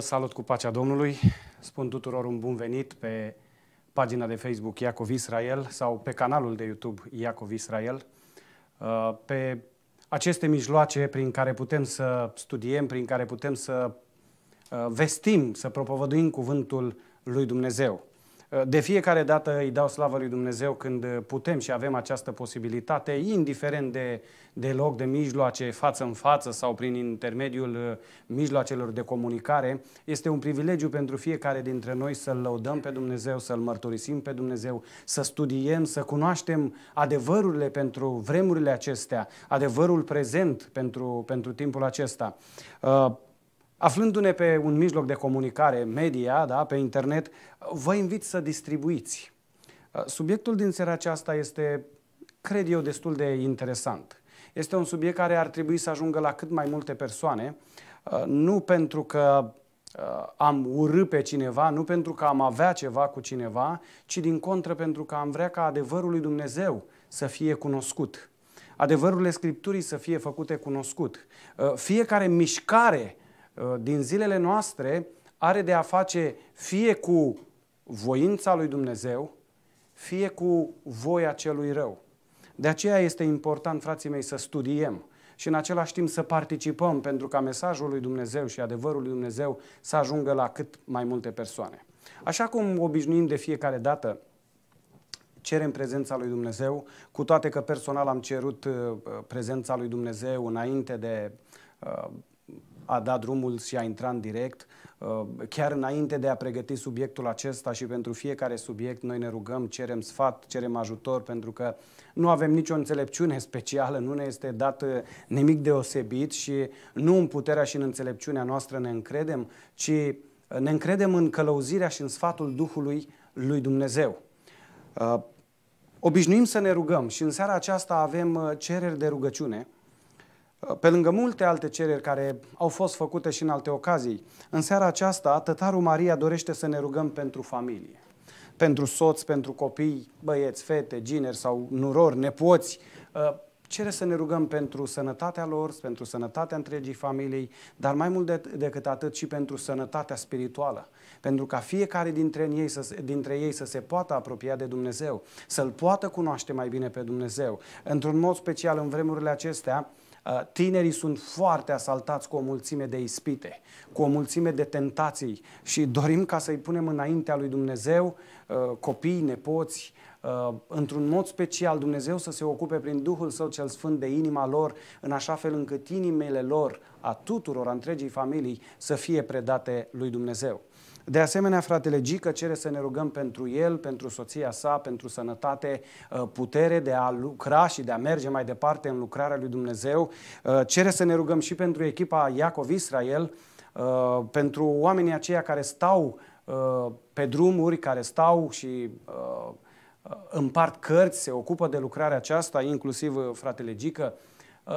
salut cu pacea Domnului. Spun tuturor un bun venit pe pagina de Facebook Iacov Israel sau pe canalul de YouTube Iacov Israel. Uh, pe aceste mijloace prin care putem să studiem, prin care putem să uh, vestim, să propovăduim cuvântul lui Dumnezeu. De fiecare dată îi dau slavă lui Dumnezeu când putem și avem această posibilitate, indiferent de, de loc, de mijloace, față în față sau prin intermediul uh, mijloacelor de comunicare. Este un privilegiu pentru fiecare dintre noi să-L lăudăm pe Dumnezeu, să-L mărturisim pe Dumnezeu, să studiem, să cunoaștem adevărurile pentru vremurile acestea, adevărul prezent pentru, pentru timpul acesta. Uh, Aflându-ne pe un mijloc de comunicare media, da, pe internet, vă invit să distribuiți. Uh, subiectul din seara aceasta este, cred eu, destul de interesant. Este un subiect care ar trebui să ajungă la cât mai multe persoane, uh, nu pentru că uh, am urât pe cineva, nu pentru că am avea ceva cu cineva, ci din contră pentru că am vrea ca adevărul lui Dumnezeu să fie cunoscut. Adevărurile Scripturii să fie făcute cunoscut. Fiecare mișcare Uh, din zilele noastre are de a face fie cu voința lui Dumnezeu, fie cu voia celui rău. De aceea este important, frații mei, să studiem și în același timp să participăm pentru ca mesajul lui Dumnezeu și adevărul lui Dumnezeu să ajungă la cât mai multe persoane. Așa cum obișnuim de fiecare dată, cerem prezența lui Dumnezeu, cu toate că personal am cerut uh, prezența lui Dumnezeu înainte de uh, a dat drumul și a intrat în direct. Uh, chiar înainte de a pregăti subiectul acesta și pentru fiecare subiect, noi ne rugăm, cerem sfat, cerem ajutor, pentru că nu avem nicio înțelepciune specială, nu ne este dat uh, nimic deosebit și nu în puterea și în înțelepciunea noastră ne încredem, ci uh, ne încredem în călăuzirea și în sfatul Duhului lui Dumnezeu. Obișnuim să ne rugăm și în seara aceasta avem cereri de rugăciune pe lângă multe alte cereri care au fost făcute și în alte ocazii, în seara aceasta, Tătarul Maria dorește să ne rugăm pentru familie. Pentru soți, pentru copii, băieți, fete, gineri sau nurori, nepoți, ă, cere să ne rugăm pentru sănătatea lor, pentru sănătatea întregii familii, dar mai mult decât atât și pentru sănătatea spirituală. Pentru ca fiecare dintre ei, să, dintre ei să se poată apropia de Dumnezeu, să-L poată cunoaște mai bine pe Dumnezeu. Într-un mod special, în vremurile acestea, Uh, tinerii sunt foarte asaltați cu o mulțime de ispite, cu o mulțime de tentații și dorim ca să-i punem înaintea lui Dumnezeu uh, copii, nepoți, uh, într-un mod special Dumnezeu să se ocupe prin Duhul Său cel Sfânt de inima lor, în așa fel încât inimele lor, a tuturor, a întregii familii, să fie predate lui Dumnezeu. De asemenea, fratele Gică cere să ne rugăm pentru el, pentru soția sa, pentru sănătate, uh, putere de a lucra și de a merge mai departe în lucrarea lui Dumnezeu. Uh, cere să ne rugăm și pentru echipa Iacov Israel, uh, pentru oamenii aceia care stau pe drumuri, care stau și împart cărți, se ocupă de lucrarea aceasta, inclusiv fratele Gică.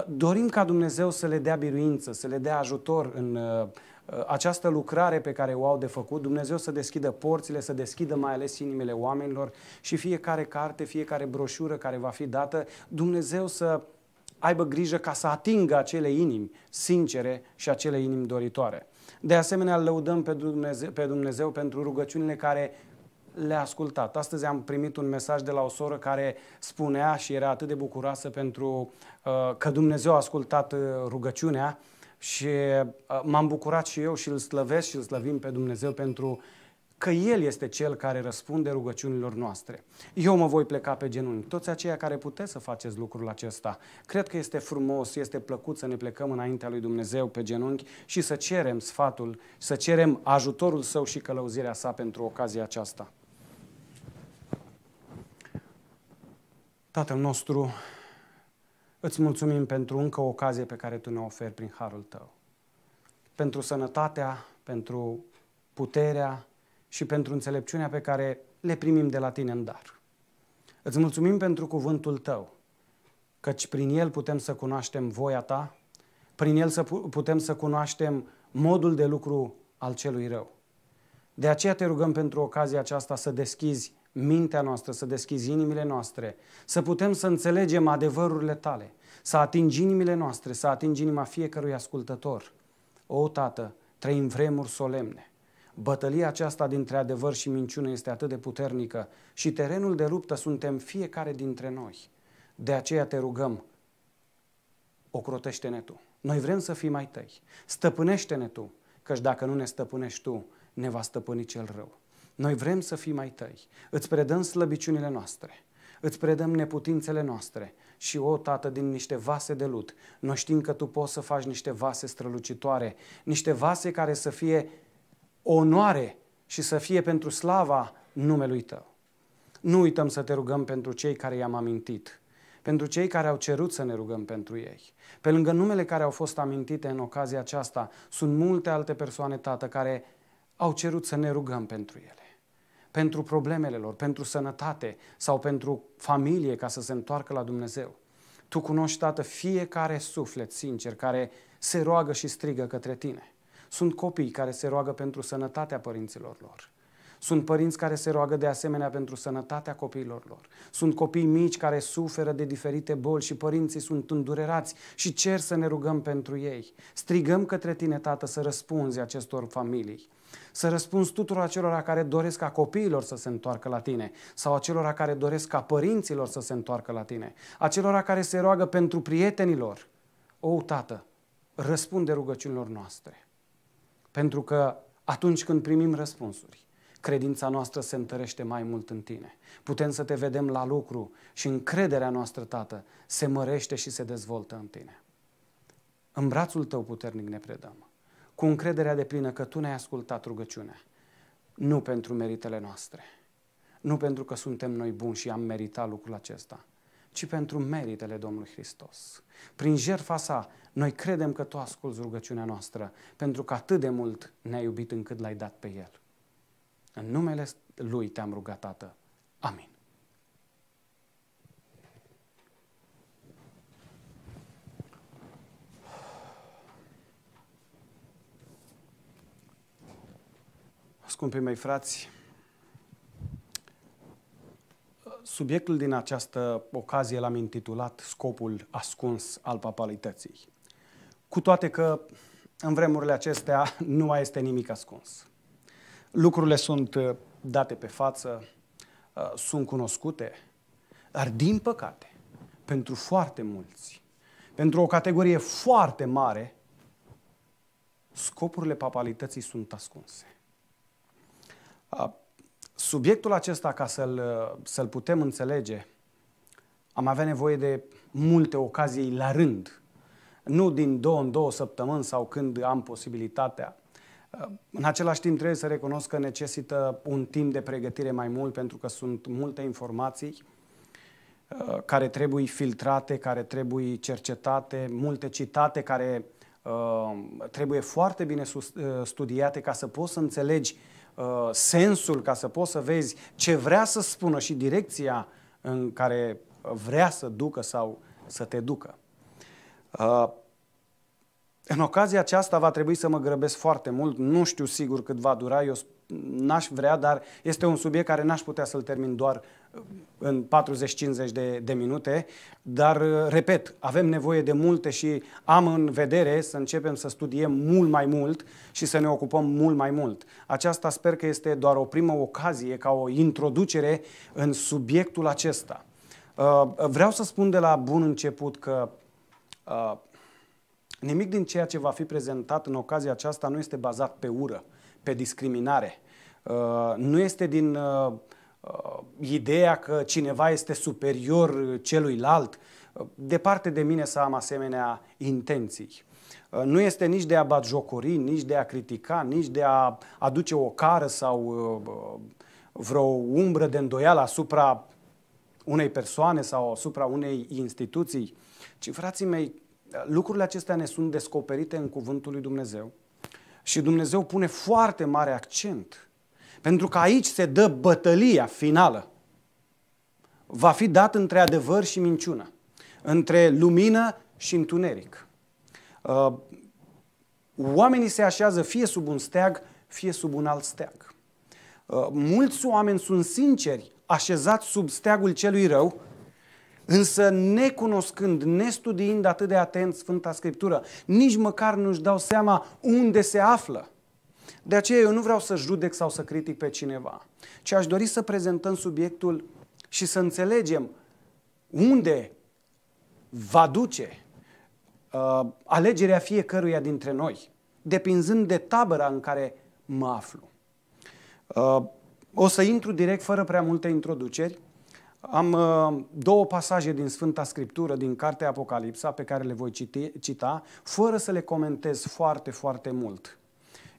Dorim ca Dumnezeu să le dea biruință, să le dea ajutor în Uh, această lucrare pe care o au de făcut, Dumnezeu să deschidă porțile, să deschidă mai ales inimile oamenilor și fiecare carte, fiecare broșură care va fi dată, Dumnezeu să aibă grijă ca să atingă acele inimi sincere și acele inimi doritoare. De asemenea, lăudăm pe Dumnezeu, pe Dumnezeu pentru rugăciunile care le-a ascultat. Astăzi am primit un mesaj de la o soră care spunea și era atât de bucuroasă pentru uh, că Dumnezeu a ascultat uh, rugăciunea și uh, m-am bucurat și eu și îl slăvesc și îl slăvim pe Dumnezeu pentru că El este Cel care răspunde rugăciunilor noastre. Eu mă voi pleca pe genunchi. Toți aceia care puteți să faceți lucrul acesta, cred că este frumos, este plăcut să ne plecăm înaintea lui Dumnezeu pe genunchi și să cerem sfatul, să cerem ajutorul Său și călăuzirea Sa pentru ocazia aceasta. Tatăl nostru, Îți mulțumim pentru încă o ocazie pe care Tu ne oferi prin harul Tău. Pentru sănătatea, pentru puterea și pentru înțelepciunea pe care le primim de la Tine în dar. Îți mulțumim pentru cuvântul Tău, căci prin el putem să cunoaștem voia Ta, prin el să putem să cunoaștem modul de lucru al celui rău. De aceea te rugăm pentru ocazia aceasta să deschizi mintea noastră, să deschizi inimile noastre, să putem să înțelegem adevărurile tale, să atingi inimile noastre, să atingi inima fiecărui ascultător. O, Tată, trăim vremuri solemne. Bătălia aceasta dintre adevăr și minciune este atât de puternică și terenul de luptă suntem fiecare dintre noi. De aceea te rugăm, ocrotește-ne Tu. Noi vrem să fim mai tăi. Stăpânește-ne Tu, căci dacă nu ne stăpânești Tu, ne va stăpâni cel rău. Noi vrem să fim mai tăi. Îți predăm slăbiciunile noastre. Îți predăm neputințele noastre. Și o, Tată, din niște vase de lut, noi știm că Tu poți să faci niște vase strălucitoare, niște vase care să fie onoare și să fie pentru slava numelui Tău. Nu uităm să te rugăm pentru cei care i-am amintit, pentru cei care au cerut să ne rugăm pentru ei. Pe lângă numele care au fost amintite în ocazia aceasta, sunt multe alte persoane, Tată, care au cerut să ne rugăm pentru ele pentru problemele lor, pentru sănătate sau pentru familie ca să se întoarcă la Dumnezeu. Tu cunoști, Tată, fiecare suflet sincer care se roagă și strigă către Tine. Sunt copii care se roagă pentru sănătatea părinților lor. Sunt părinți care se roagă de asemenea pentru sănătatea copiilor lor. Sunt copii mici care suferă de diferite boli și părinții sunt îndurerați și cer să ne rugăm pentru ei. Strigăm către tine, Tată, să răspunzi acestor familii. Să răspunzi tuturor acelora care doresc ca copiilor să se întoarcă la tine sau acelora care doresc ca părinților să se întoarcă la tine, acelora care se roagă pentru prietenilor. O, Tată, răspunde rugăciunilor noastre. Pentru că atunci când primim răspunsuri, credința noastră se întărește mai mult în tine. Putem să te vedem la lucru și încrederea noastră, Tată, se mărește și se dezvoltă în tine. În brațul tău puternic ne predăm cu încrederea de plină că Tu ne-ai ascultat rugăciunea. Nu pentru meritele noastre, nu pentru că suntem noi buni și am meritat lucrul acesta, ci pentru meritele Domnului Hristos. Prin jertfa sa, noi credem că Tu asculți rugăciunea noastră, pentru că atât de mult ne-ai iubit încât l-ai dat pe El. În numele Lui te-am rugat, Tată. Amin. Scumpii mei frați, subiectul din această ocazie l-am intitulat Scopul ascuns al papalității. Cu toate că în vremurile acestea nu mai este nimic ascuns. Lucrurile sunt uh, date pe față, uh, sunt cunoscute, dar din păcate, pentru foarte mulți, pentru o categorie foarte mare, scopurile papalității sunt ascunse. Subiectul acesta, ca să-l, să-l putem înțelege, am avea nevoie de multe ocazii la rând. Nu din două în două săptămâni sau când am posibilitatea. În același timp trebuie să recunosc că necesită un timp de pregătire mai mult pentru că sunt multe informații care trebuie filtrate, care trebuie cercetate, multe citate care trebuie foarte bine studiate ca să poți să înțelegi Uh, sensul ca să poți să vezi ce vrea să spună și direcția în care vrea să ducă sau să te ducă. Uh, în ocazia aceasta va trebui să mă grăbesc foarte mult, nu știu sigur cât va dura, eu n-aș vrea, dar este un subiect care n-aș putea să-l termin doar uh, în 40-50 de, de minute, dar, uh, repet, avem nevoie de multe și am în vedere să începem să studiem mult mai mult și să ne ocupăm mult mai mult. Aceasta sper că este doar o primă ocazie, ca o introducere în subiectul acesta. Uh, vreau să spun de la bun început că nimic din ceea ce va fi prezentat în ocazia aceasta nu este bazat pe ură pe discriminare. Uh, nu este din uh, uh, ideea că cineva este superior celuilalt. Departe de mine să am asemenea intenții. Nu este nici de a bat jocuri nici de a critica, nici de a aduce o cară sau vreo umbră de îndoială asupra unei persoane sau asupra unei instituții, ci, frații mei, lucrurile acestea ne sunt descoperite în Cuvântul lui Dumnezeu și Dumnezeu pune foarte mare accent. Pentru că aici se dă bătălia finală. Va fi dat între adevăr și minciună, între lumină și întuneric. Uh, oamenii se așează fie sub un steag, fie sub un alt steag. Uh, mulți oameni sunt sinceri așezați sub steagul celui rău, Însă necunoscând, nestudiind atât de atent Sfânta Scriptură, nici măcar nu-și dau seama unde se află. De aceea eu nu vreau să judec sau să critic pe cineva, ci aș dori să prezentăm subiectul și să înțelegem unde va duce uh, alegerea fiecăruia dintre noi, depinzând de tabăra în care mă aflu. Uh, o să intru direct, fără prea multe introduceri, am uh, două pasaje din Sfânta Scriptură, din Cartea Apocalipsa, pe care le voi citi, cita, fără să le comentez foarte, foarte mult.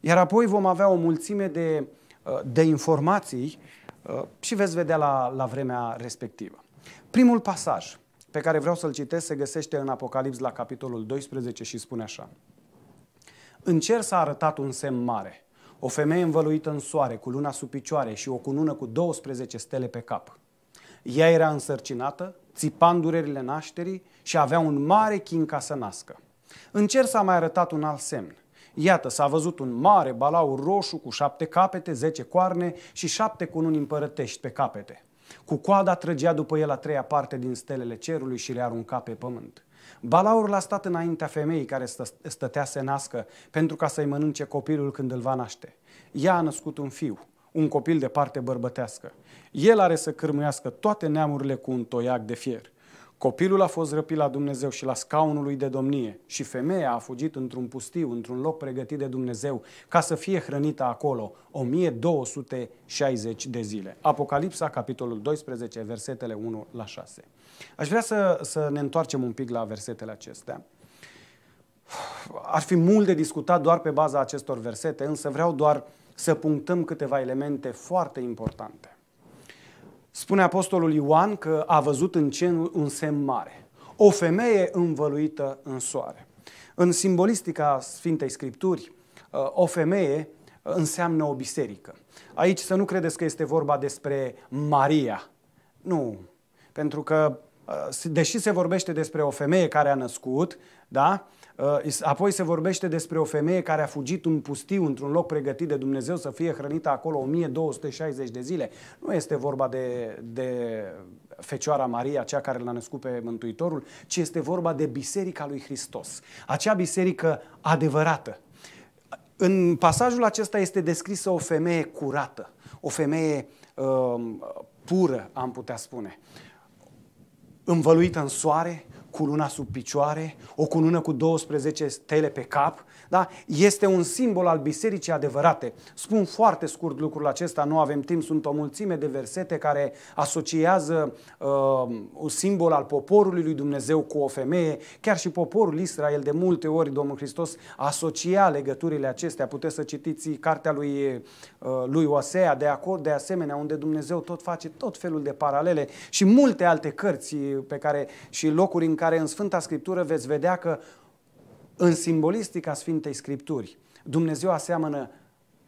Iar apoi vom avea o mulțime de, uh, de informații uh, și veți vedea la, la vremea respectivă. Primul pasaj pe care vreau să-l citesc se găsește în Apocalips la capitolul 12 și spune așa. În cer s-a arătat un semn mare, o femeie învăluită în soare, cu luna sub picioare și o cunună cu 12 stele pe cap. Ea era însărcinată, țipa în durerile nașterii și avea un mare chin ca să nască. În cer s-a mai arătat un alt semn. Iată, s-a văzut un mare balaur roșu cu șapte capete, zece coarne și șapte cununi împărătești pe capete. Cu coada trăgea după el a treia parte din stelele cerului și le arunca pe pământ. Balaurul a stat înaintea femeii care stă, stătea să nască pentru ca să-i mănânce copilul când îl va naște. Ea a născut un fiu, un copil de parte bărbătească. El are să cârmuiască toate neamurile cu un toiac de fier. Copilul a fost răpit la Dumnezeu și la scaunul lui de domnie și femeia a fugit într-un pustiu, într-un loc pregătit de Dumnezeu, ca să fie hrănită acolo 1260 de zile. Apocalipsa, capitolul 12, versetele 1 la 6. Aș vrea să, să ne întoarcem un pic la versetele acestea. Ar fi mult de discutat doar pe baza acestor versete, însă vreau doar să punctăm câteva elemente foarte importante. Spune Apostolul Ioan că a văzut în cer un semn mare, o femeie învăluită în soare. În simbolistica Sfintei Scripturi, uh, o femeie uh, înseamnă o biserică. Aici să nu credeți că este vorba despre Maria. Nu, pentru că uh, deși se vorbește despre o femeie care a născut, da? Uh, apoi se vorbește despre o femeie care a fugit în pustiu, într-un loc pregătit de Dumnezeu să fie hrănită acolo 1260 de zile. Nu este vorba de, de Fecioara Maria, cea care l-a născut pe Mântuitorul, ci este vorba de Biserica lui Hristos. Acea biserică adevărată. În pasajul acesta este descrisă o femeie curată, o femeie uh, pură, am putea spune, învăluită în soare, cu luna sub picioare, o cunună cu 12 stele pe cap, da? este un simbol al bisericii adevărate. Spun foarte scurt lucrul acesta, nu avem timp, sunt o mulțime de versete care asociază uh, un simbol al poporului lui Dumnezeu cu o femeie. Chiar și poporul Israel de multe ori Domnul Hristos asocia legăturile acestea. Puteți să citiți cartea lui, uh, lui Oasea, de acord, de asemenea, unde Dumnezeu tot face tot felul de paralele și multe alte cărți pe care și locuri în care în Sfânta Scriptură veți vedea că în simbolistica Sfintei Scripturi, Dumnezeu aseamănă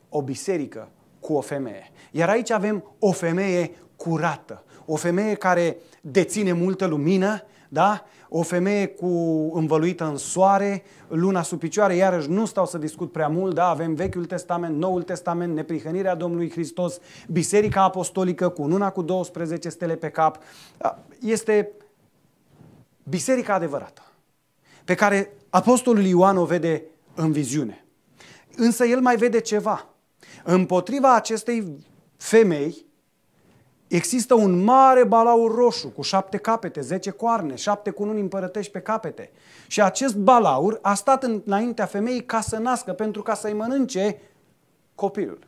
o biserică cu o femeie. Iar aici avem o femeie curată, o femeie care deține multă lumină, da? O femeie cu învăluită în soare, luna sub picioare, iarăși nu stau să discut prea mult, da? Avem Vechiul Testament, Noul Testament, neprihănirea Domnului Hristos, Biserica Apostolică cu luna cu 12 stele pe cap. Este biserica adevărată pe care apostolul Ioan o vede în viziune. Însă el mai vede ceva. Împotriva acestei femei există un mare balaur roșu cu șapte capete, zece coarne, șapte cununi împărătești pe capete. Și acest balaur a stat înaintea femeii ca să nască, pentru ca să-i mănânce copilul.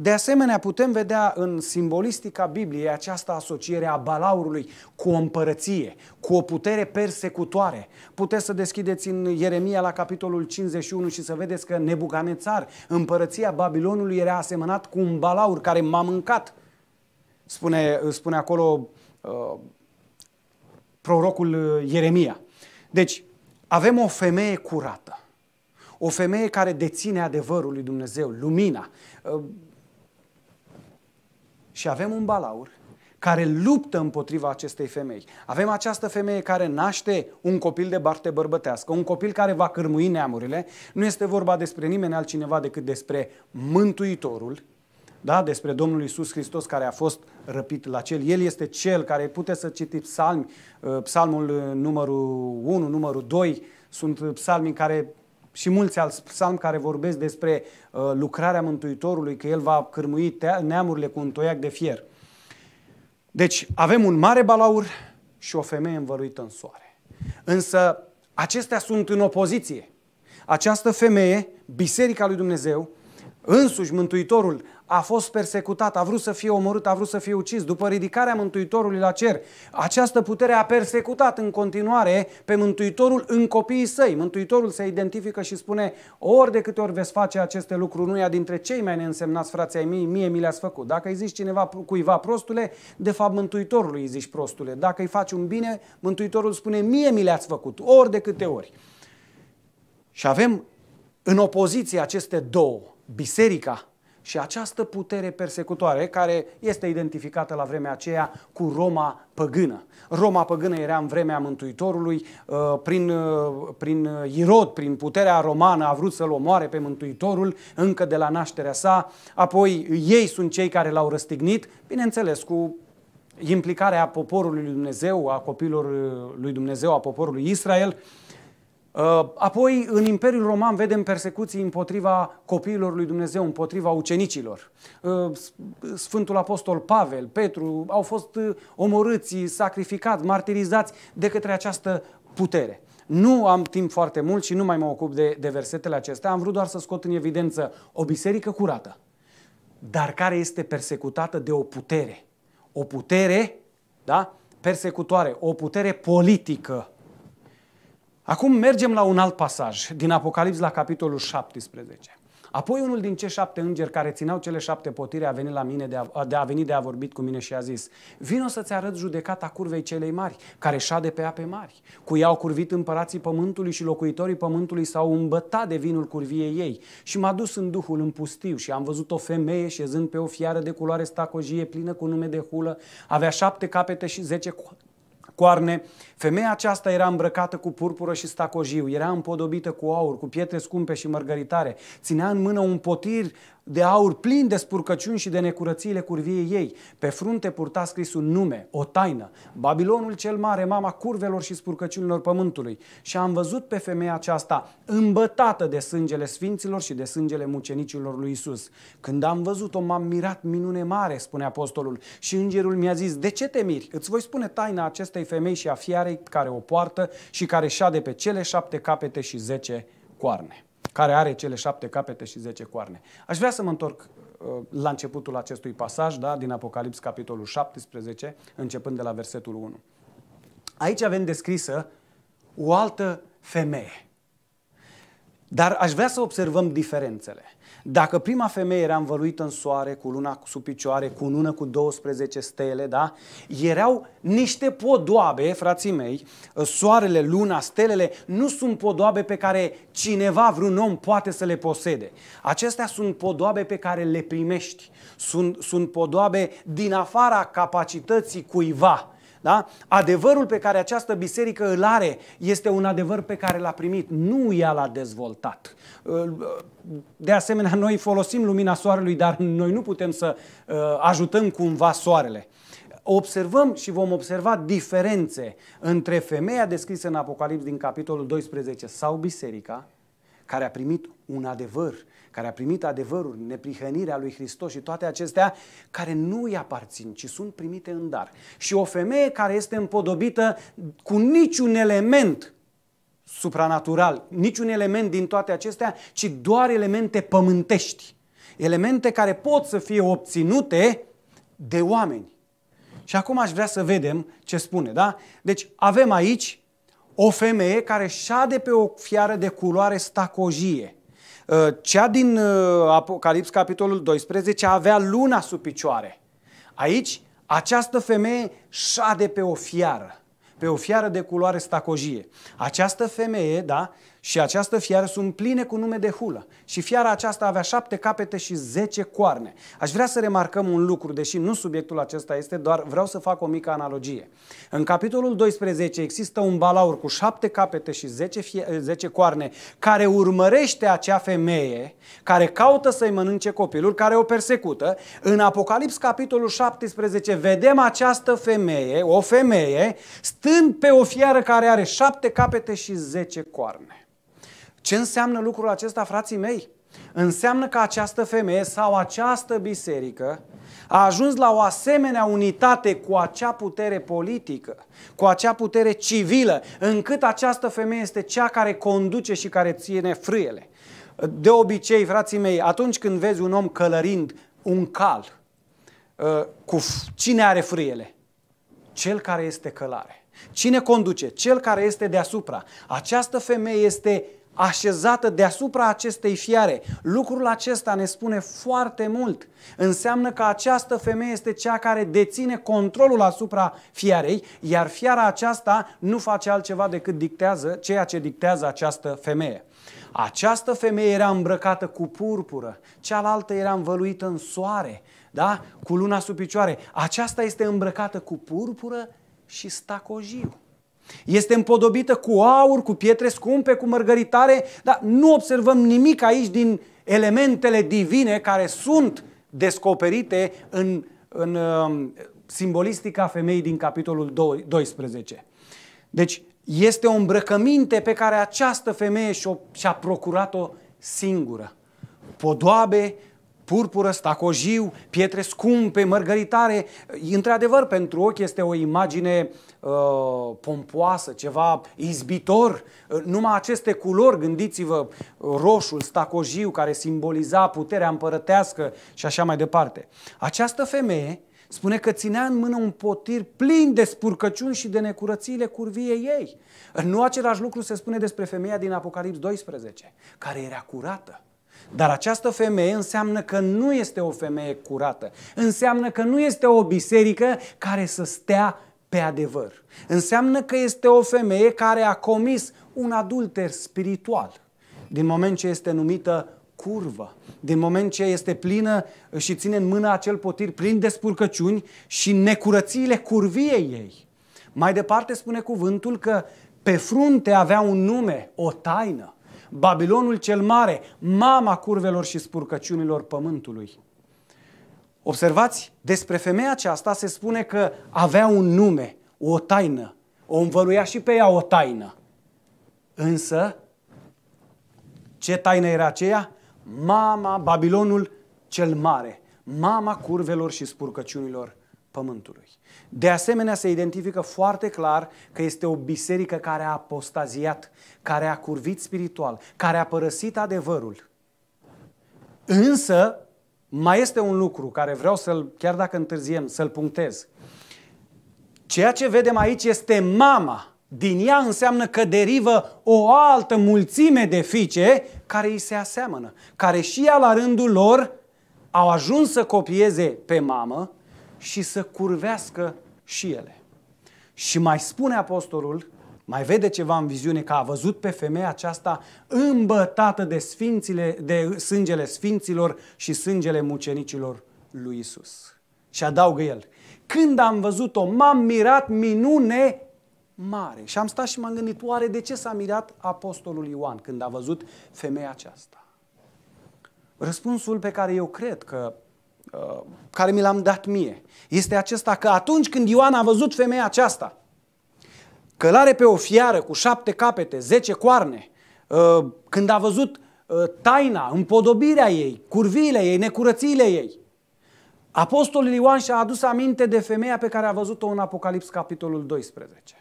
De asemenea, putem vedea în simbolistica Bibliei această asociere a balaurului cu o împărăție, cu o putere persecutoare. Puteți să deschideți în Ieremia la capitolul 51 și să vedeți că Nebucanețar, împărăția Babilonului, era asemănat cu un balaur care m-a mâncat. Spune, spune acolo uh, prorocul uh, Ieremia. Deci, avem o femeie curată, o femeie care deține adevărul lui Dumnezeu, lumina, uh, și avem un balaur care luptă împotriva acestei femei. Avem această femeie care naște un copil de barte bărbătească, un copil care va cârmui neamurile. Nu este vorba despre nimeni altcineva decât despre Mântuitorul, da? despre Domnul Isus Hristos care a fost răpit la cel. El este cel care pute să citi psalmi, uh, psalmul uh, numărul 1, numărul 2, sunt psalmi în care și mulți alți psalmi care vorbesc despre uh, lucrarea Mântuitorului, că El va cârmui te- neamurile cu un toiac de fier. Deci avem un mare balaur și o femeie învăluită în soare. Însă acestea sunt în opoziție. Această femeie, Biserica lui Dumnezeu, însuși Mântuitorul a fost persecutat, a vrut să fie omorât, a vrut să fie ucis. După ridicarea Mântuitorului la cer, această putere a persecutat în continuare pe Mântuitorul în copiii săi. Mântuitorul se identifică și spune, ori de câte ori veți face aceste lucruri, unuia dintre cei mai neînsemnați frații ai mei, mie mi le-ați făcut. Dacă îi zici cineva, cuiva prostule, de fapt Mântuitorului îi zici prostule. Dacă îi faci un bine, Mântuitorul spune, mie mi le-ați făcut, ori de câte ori. Și avem în opoziție aceste două, biserica și această putere persecutoare, care este identificată la vremea aceea cu Roma păgână. Roma păgână era în vremea Mântuitorului, uh, prin, uh, prin Irod, prin puterea romană, a vrut să-l omoare pe Mântuitorul încă de la nașterea sa, apoi ei sunt cei care l-au răstignit, bineînțeles, cu implicarea poporului lui Dumnezeu, a copilor uh, lui Dumnezeu, a poporului Israel, Uh, apoi, în Imperiul Roman vedem persecuții împotriva copiilor lui Dumnezeu, împotriva ucenicilor. Uh, Sfântul Apostol Pavel, Petru au fost uh, omorâți, sacrificați, martirizați de către această putere. Nu am timp foarte mult și nu mai mă ocup de, de versetele acestea. Am vrut doar să scot în evidență o biserică curată, dar care este persecutată de o putere. O putere, da? Persecutoare, o putere politică Acum mergem la un alt pasaj din Apocalips la capitolul 17. Apoi unul din cei șapte îngeri care țineau cele șapte potire a venit la mine, de a, de a venit de a vorbit cu mine și a zis, vino să-ți arăt judecata curvei celei mari, care șade pe ape mari. Cu ea au curvit împărații pământului și locuitorii pământului s-au îmbătat de vinul curviei ei. Și m-a dus în duhul în pustiu și am văzut o femeie șezând pe o fiară de culoare stacojie plină cu nume de hulă, avea șapte capete și zece coarne. Femeia aceasta era îmbrăcată cu purpură și stacojiu, era împodobită cu aur, cu pietre scumpe și mărgăritare, ținea în mână un potir de aur plin de spurcăciuni și de necurățiile curviei ei. Pe frunte purta scris un nume, o taină, Babilonul cel mare, mama curvelor și spurcăciunilor pământului. Și am văzut pe femeia aceasta îmbătată de sângele sfinților și de sângele mucenicilor lui Isus. Când am văzut-o, m-am mirat minune mare, spune apostolul. Și îngerul mi-a zis, de ce te miri? Îți voi spune taina acestei femei și a fiarei care o poartă și care șade pe cele șapte capete și zece coarne care are cele șapte capete și zece coarne. Aș vrea să mă întorc uh, la începutul acestui pasaj, da, din Apocalips, capitolul 17, începând de la versetul 1. Aici avem descrisă o altă femeie. Dar aș vrea să observăm diferențele. Dacă prima femeie era învăluită în soare, cu luna sub picioare, cu lună cu 12 stele, da? Erau niște podoabe, frații mei, soarele, luna, stelele, nu sunt podoabe pe care cineva, vreun om, poate să le posede. Acestea sunt podoabe pe care le primești. Sunt, sunt podoabe din afara capacității cuiva. Da? Adevărul pe care această biserică îl are este un adevăr pe care l-a primit. Nu ea l-a dezvoltat. De asemenea, noi folosim lumina soarelui, dar noi nu putem să uh, ajutăm cumva soarele observăm și vom observa diferențe între femeia descrisă în Apocalips din capitolul 12 sau biserica, care a primit un adevăr care a primit adevărul, neprihănirea lui Hristos și toate acestea care nu îi aparțin, ci sunt primite în dar. Și o femeie care este împodobită cu niciun element supranatural, niciun element din toate acestea, ci doar elemente pământești. Elemente care pot să fie obținute de oameni. Și acum aș vrea să vedem ce spune, da? Deci avem aici o femeie care șade pe o fiară de culoare stacojie. Uh, cea din uh, Apocalips, capitolul 12, avea luna sub picioare. Aici, această femeie șade pe o fiară, pe o fiară de culoare stacojie. Această femeie, da, și această fiară sunt pline cu nume de hulă. Și fiara aceasta avea șapte capete și zece coarne. Aș vrea să remarcăm un lucru, deși nu subiectul acesta este, doar vreau să fac o mică analogie. În capitolul 12 există un balaur cu șapte capete și zece, fie, zece coarne care urmărește acea femeie, care caută să-i mănânce copilul, care o persecută. În Apocalips capitolul 17 vedem această femeie, o femeie, stând pe o fiară care are șapte capete și zece coarne. Ce înseamnă lucrul acesta, frații mei? Înseamnă că această femeie sau această biserică a ajuns la o asemenea unitate cu acea putere politică, cu acea putere civilă, încât această femeie este cea care conduce și care ține frâiele. De obicei, frații mei, atunci când vezi un om călărind un cal, ă, cu cine are frâiele? Cel care este călare. Cine conduce? Cel care este deasupra. Această femeie este așezată deasupra acestei fiare. Lucrul acesta ne spune foarte mult. Înseamnă că această femeie este cea care deține controlul asupra fiarei, iar fiara aceasta nu face altceva decât dictează ceea ce dictează această femeie. Această femeie era îmbrăcată cu purpură, cealaltă era învăluită în soare, da? cu luna sub picioare. Aceasta este îmbrăcată cu purpură și stacojiu. Este împodobită cu aur, cu pietre scumpe, cu mărgăritare, dar nu observăm nimic aici din elementele divine care sunt descoperite în, în um, simbolistica femeii din capitolul 12. Deci este o îmbrăcăminte pe care această femeie și-a, și procurat-o singură. Podoabe purpură, stacojiu, pietre scumpe, mărgăritare. Într-adevăr, pentru ochi este o imagine uh, pompoasă, ceva izbitor. Uh, numai aceste culori, gândiți-vă, roșul, stacojiu, care simboliza puterea împărătească și așa mai departe. Această femeie Spune că ținea în mână un potir plin de spurcăciuni și de necurățiile curviei ei. Nu același lucru se spune despre femeia din Apocalips 12, care era curată. Dar această femeie înseamnă că nu este o femeie curată. Înseamnă că nu este o biserică care să stea pe adevăr. Înseamnă că este o femeie care a comis un adulter spiritual. Din moment ce este numită curvă, din moment ce este plină și ține în mână acel potir plin de spurcăciuni și necurățiile curviei ei. Mai departe spune cuvântul că pe frunte avea un nume, o taină. Babilonul cel mare, mama curvelor și spurcăciunilor pământului. Observați, despre femeia aceasta se spune că avea un nume, o taină. O învăluia și pe ea o taină. Însă, ce taină era aceea? Mama, Babilonul cel mare, mama curvelor și spurcăciunilor pământului. De asemenea, se identifică foarte clar că este o biserică care a apostaziat, care a curvit spiritual, care a părăsit adevărul. Însă, mai este un lucru care vreau să-l, chiar dacă întârziem, să-l punctez. Ceea ce vedem aici este mama. Din ea înseamnă că derivă o altă mulțime de fiice care îi se aseamănă, care și ea la rândul lor au ajuns să copieze pe mamă, și să curvească și ele. Și mai spune apostolul, mai vede ceva în viziune, că a văzut pe femeia aceasta îmbătată de, sfințile, de sângele sfinților și sângele mucenicilor lui Isus. Și adaugă el, când am văzut-o, m-am mirat minune mare. Și am stat și m-am gândit, oare de ce s-a mirat apostolul Ioan când a văzut femeia aceasta? Răspunsul pe care eu cred că Uh, care mi l-am dat mie este acesta că atunci când Ioan a văzut femeia aceasta, călare pe o fiară cu șapte capete, zece coarne, uh, când a văzut uh, taina, împodobirea ei, curviile ei, necurățiile ei, Apostolul Ioan și-a adus aminte de femeia pe care a văzut-o în Apocalips, capitolul 12.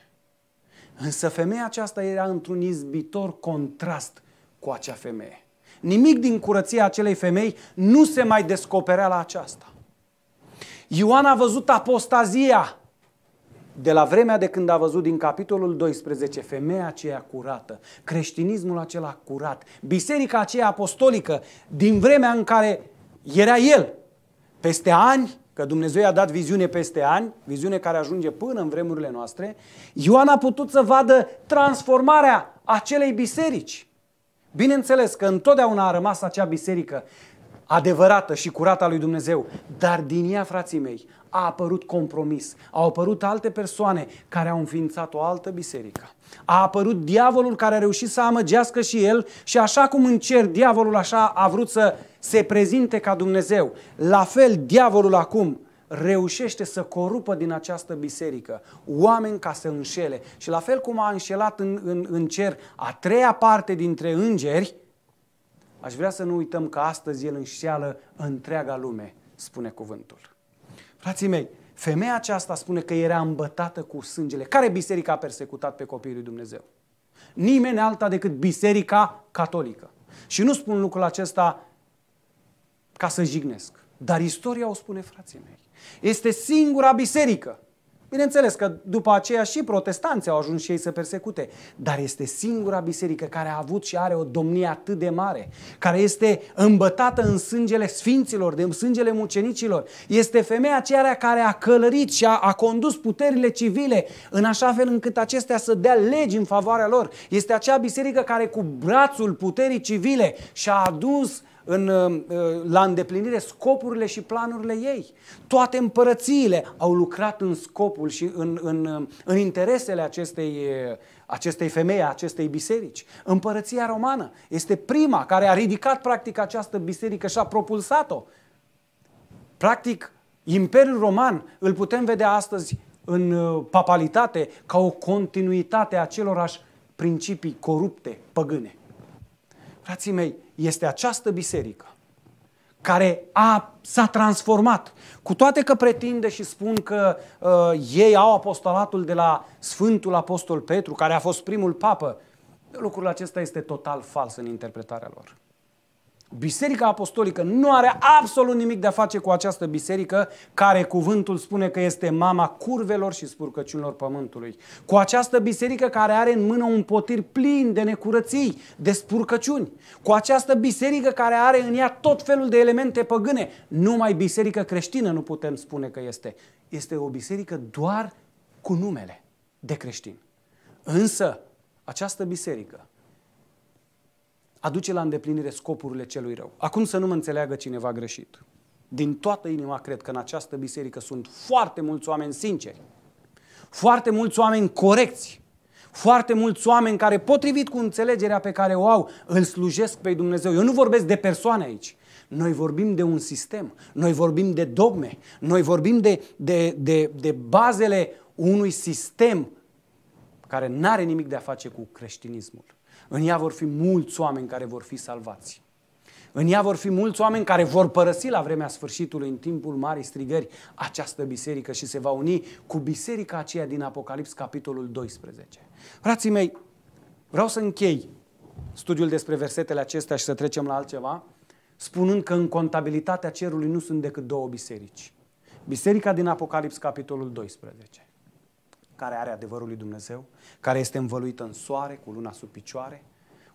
Însă femeia aceasta era într-un izbitor contrast cu acea femeie. Nimic din curăția acelei femei nu se mai descoperea la aceasta. Ioan a văzut apostazia de la vremea de când a văzut din capitolul 12 femeia aceea curată, creștinismul acela curat, biserica aceea apostolică, din vremea în care era el, peste ani, că Dumnezeu i-a dat viziune peste ani, viziune care ajunge până în vremurile noastre, Ioan a putut să vadă transformarea acelei biserici. Bineînțeles că întotdeauna a rămas acea biserică adevărată și curată a lui Dumnezeu, dar din ea, frații mei, a apărut compromis, au apărut alte persoane care au înființat o altă biserică. A apărut diavolul care a reușit să amăgească și el și așa cum în cer diavolul așa a vrut să se prezinte ca Dumnezeu. La fel diavolul acum reușește să corupă din această biserică oameni ca să înșele. Și la fel cum a înșelat în, în, în cer a treia parte dintre îngeri, aș vrea să nu uităm că astăzi el înșeală întreaga lume, spune cuvântul. Frații mei, femeia aceasta spune că era îmbătată cu sângele. Care biserică a persecutat pe copiii lui Dumnezeu? Nimeni alta decât biserica catolică. Și nu spun lucrul acesta ca să jignesc, dar istoria o spune frații mei. Este singura biserică. Bineînțeles că după aceea și protestanții au ajuns și ei să persecute, dar este singura biserică care a avut și are o domnie atât de mare, care este îmbătată în sângele sfinților, în sângele mucenicilor. Este femeia aceea care a călărit și a, a condus puterile civile în așa fel încât acestea să dea legi în favoarea lor. Este acea biserică care cu brațul puterii civile și-a adus în, uh, uh, la îndeplinire scopurile și planurile ei. Toate împărățiile au lucrat în scopul și în, în, uh, în interesele acestei, acestei femei, acestei biserici. Împărăția romană este prima care a ridicat practic această biserică și a propulsat-o. Practic, Imperiul Roman îl putem vedea astăzi în papalitate ca o continuitate a celorași principii corupte, păgâne. Frații mei, este această biserică care a, s-a transformat. Cu toate că pretinde și spun că uh, ei au apostolatul de la Sfântul Apostol Petru, care a fost primul papă, lucrul acesta este total fals în interpretarea lor. Biserica Apostolică nu are absolut nimic de a face cu această biserică care cuvântul spune că este mama curvelor și spurcăciunilor pământului. Cu această biserică care are în mână un potir plin de necurății, de spurcăciuni. Cu această biserică care are în ea tot felul de elemente păgâne. Numai biserică creștină nu putem spune că este. Este o biserică doar cu numele de creștin. Însă, această biserică aduce la îndeplinire scopurile celui rău. Acum să nu mă înțeleagă cineva greșit. Din toată inima cred că în această biserică sunt foarte mulți oameni sinceri, foarte mulți oameni corecți, foarte mulți oameni care, potrivit cu înțelegerea pe care o au, îl slujesc pe Dumnezeu. Eu nu vorbesc de persoane aici. Noi vorbim de un sistem, noi vorbim de dogme, noi vorbim de, de, de, de bazele unui sistem care nu are nimic de a face cu creștinismul. În ea vor fi mulți oameni care vor fi salvați. În ea vor fi mulți oameni care vor părăsi la vremea sfârșitului, în timpul marii strigări, această biserică și se va uni cu biserica aceea din Apocalips, capitolul 12. Frații mei, vreau să închei studiul despre versetele acestea și să trecem la altceva, spunând că în contabilitatea cerului nu sunt decât două biserici. Biserica din Apocalips, capitolul 12 care are adevărul lui Dumnezeu, care este învăluită în soare, cu luna sub picioare,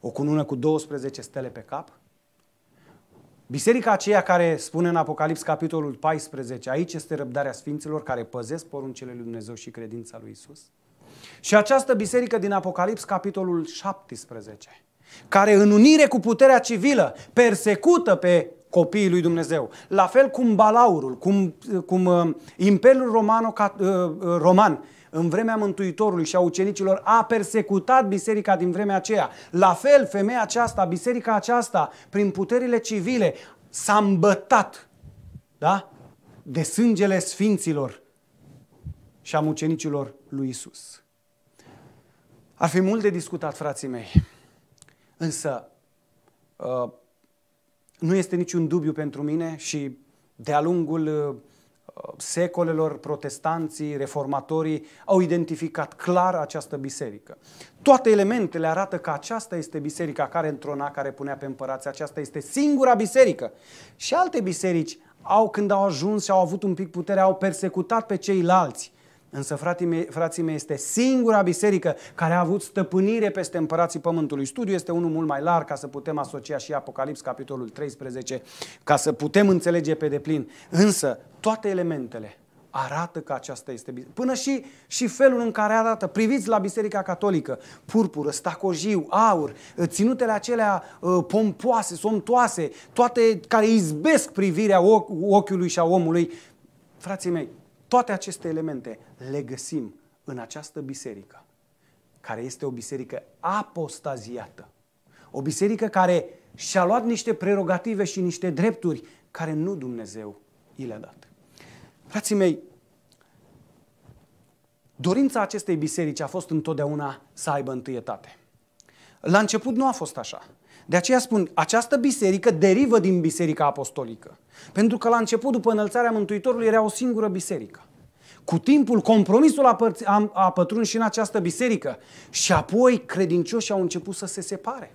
o cunună cu 12 stele pe cap. Biserica aceea care spune în Apocalips capitolul 14, aici este răbdarea sfinților care păzesc poruncele lui Dumnezeu și credința lui Isus. Și această biserică din Apocalips capitolul 17, care în unire cu puterea civilă persecută pe copiii lui Dumnezeu. La fel cum Balaurul, cum, cum uh, Imperiul Romano, uh, uh, Roman în vremea Mântuitorului și a ucenicilor a persecutat biserica din vremea aceea. La fel, femeia aceasta, biserica aceasta, prin puterile civile, s-a îmbătat da? de sângele sfinților și a mucenicilor lui Isus. Ar fi mult de discutat, frații mei, însă uh, nu este niciun dubiu pentru mine și de-a lungul uh, secolelor, protestanții, reformatorii au identificat clar această biserică. Toate elementele arată că aceasta este biserica care întrona, care punea pe împărați, aceasta este singura biserică. Și alte biserici au, când au ajuns și au avut un pic putere, au persecutat pe ceilalți Însă frații mei, frații mei este singura biserică care a avut stăpânire peste împărații pământului. Studiul este unul mult mai larg ca să putem asocia și Apocalips capitolul 13, ca să putem înțelege pe deplin. Însă toate elementele arată că aceasta este biserică. Până și, și felul în care arată. Priviți la Biserica Catolică. Purpură, stacojiu, aur, ținutele acelea uh, pompoase, somtoase, toate care izbesc privirea ochiului și a omului. Frații mei, toate aceste elemente le găsim în această biserică, care este o biserică apostaziată. O biserică care și-a luat niște prerogative și niște drepturi care nu Dumnezeu i le-a dat. Frații mei, dorința acestei biserici a fost întotdeauna să aibă întâietate. La început nu a fost așa. De aceea spun, această biserică derivă din biserica apostolică. Pentru că la început, după înălțarea Mântuitorului, era o singură biserică. Cu timpul, compromisul a, păr- a, a pătruns și în această biserică. Și apoi, credincioșii au început să se separe.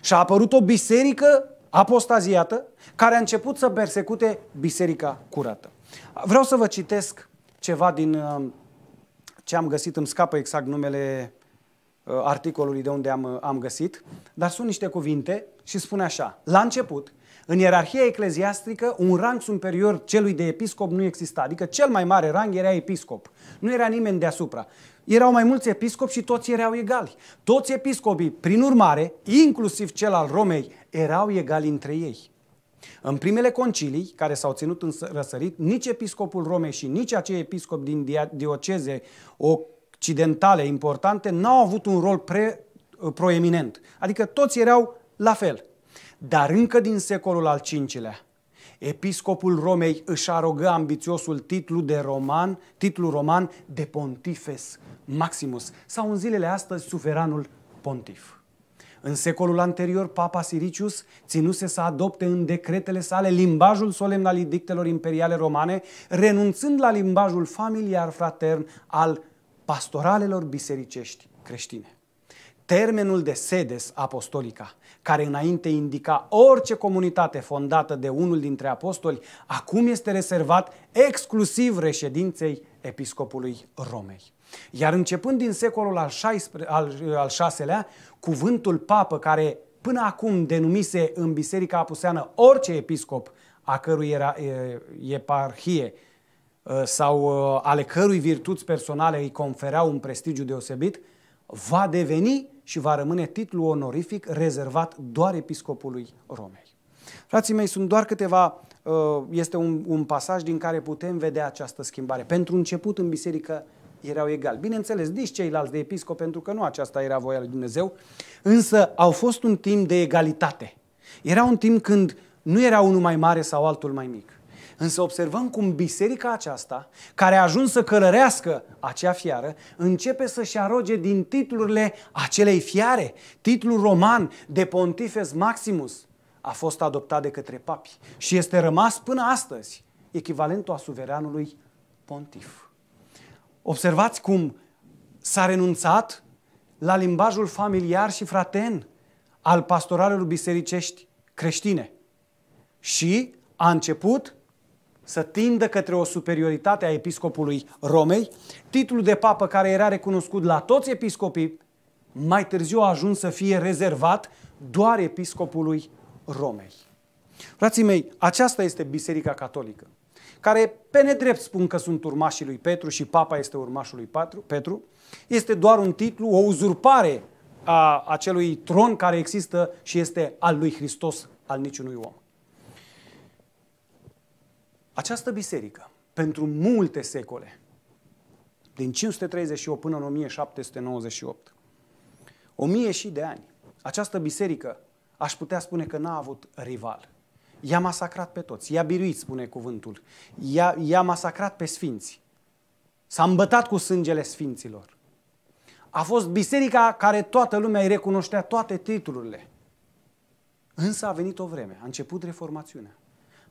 Și a apărut o biserică apostaziată care a început să persecute biserica curată. Vreau să vă citesc ceva din uh, ce am găsit, îmi scapă exact numele Uh, articolului de unde am, uh, am găsit, dar sunt niște cuvinte și spune așa. La început, în ierarhia ecleziastică, un rang superior celui de episcop nu exista, adică cel mai mare rang era episcop. Nu era nimeni deasupra. Erau mai mulți episcopi și toți erau egali. Toți episcopii, prin urmare, inclusiv cel al Romei, erau egali între ei. În primele concilii, care s-au ținut în răsărit, nici episcopul Romei și nici acei episcopi din dioceze o occidentale importante n-au avut un rol pre, uh, proeminent. Adică toți erau la fel. Dar încă din secolul al V-lea, episcopul Romei își arogă ambițiosul titlu de roman, titlu roman de Pontifes Maximus, sau în zilele astăzi suveranul pontif. În secolul anterior, Papa Siricius ținuse să adopte în decretele sale limbajul solemn al dictelor imperiale romane, renunțând la limbajul familiar fratern al pastoralelor bisericești creștine. Termenul de sedes apostolica, care înainte indica orice comunitate fondată de unul dintre apostoli, acum este reservat exclusiv reședinței episcopului Romei. Iar începând din secolul al, 16, al, al cuvântul papă, care până acum denumise în Biserica Apuseană orice episcop a cărui era, e, eparhie Uh, sau uh, ale cărui virtuți personale îi confereau un prestigiu deosebit, va deveni și va rămâne titlul onorific rezervat doar episcopului Romei. Frații mei, sunt doar câteva, uh, este un, un pasaj din care putem vedea această schimbare. Pentru început în biserică erau egali. Bineînțeles, nici ceilalți de episcop, pentru că nu aceasta era voia lui Dumnezeu, însă au fost un timp de egalitate. Era un timp când nu era unul mai mare sau altul mai mic. Însă observăm cum biserica aceasta, care a ajuns să călărească acea fiară, începe să-și aroge din titlurile acelei fiare. Titlul roman de Pontifes Maximus a fost adoptat de către papi și este rămas până astăzi echivalentul a suveranului pontif. Observați cum s-a renunțat la limbajul familiar și fraten al pastoralelor bisericești creștine și a început să tindă către o superioritate a episcopului Romei, titlul de papă care era recunoscut la toți episcopii, mai târziu a ajuns să fie rezervat doar episcopului Romei. Frații mei, aceasta este Biserica Catolică, care pe nedrept spun că sunt urmașii lui Petru și papa este urmașul lui Petru, este doar un titlu, o uzurpare a acelui tron care există și este al lui Hristos, al niciunui om. Această biserică, pentru multe secole, din 538 până în 1798, o mie și de ani, această biserică, aș putea spune că n-a avut rival. I-a masacrat pe toți, i-a biruit, spune cuvântul, i-a, i-a masacrat pe sfinți, s-a îmbătat cu sângele sfinților. A fost biserica care toată lumea îi recunoștea toate titlurile. Însă a venit o vreme, a început reformațiunea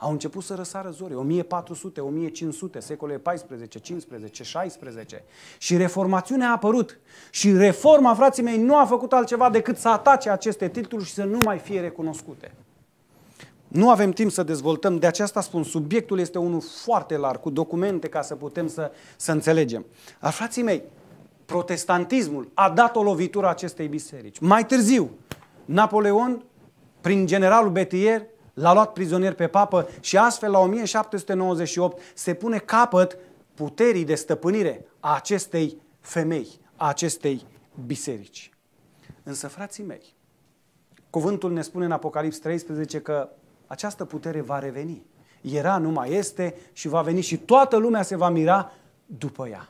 au început să răsară zori, 1400, 1500, secole 14, 15, 16. Și reformațiunea a apărut. Și reforma, frații mei, nu a făcut altceva decât să atace aceste titluri și să nu mai fie recunoscute. Nu avem timp să dezvoltăm, de aceasta spun, subiectul este unul foarte larg, cu documente ca să putem să, să înțelegem. Dar, frații mei, protestantismul a dat o lovitură acestei biserici. Mai târziu, Napoleon, prin generalul Betier, L-a luat prizonier pe papă și astfel la 1798 se pune capăt puterii de stăpânire a acestei femei, a acestei biserici. Însă, frații mei, cuvântul ne spune în Apocalips 13 că această putere va reveni. Era, nu mai este și va veni și toată lumea se va mira după ea.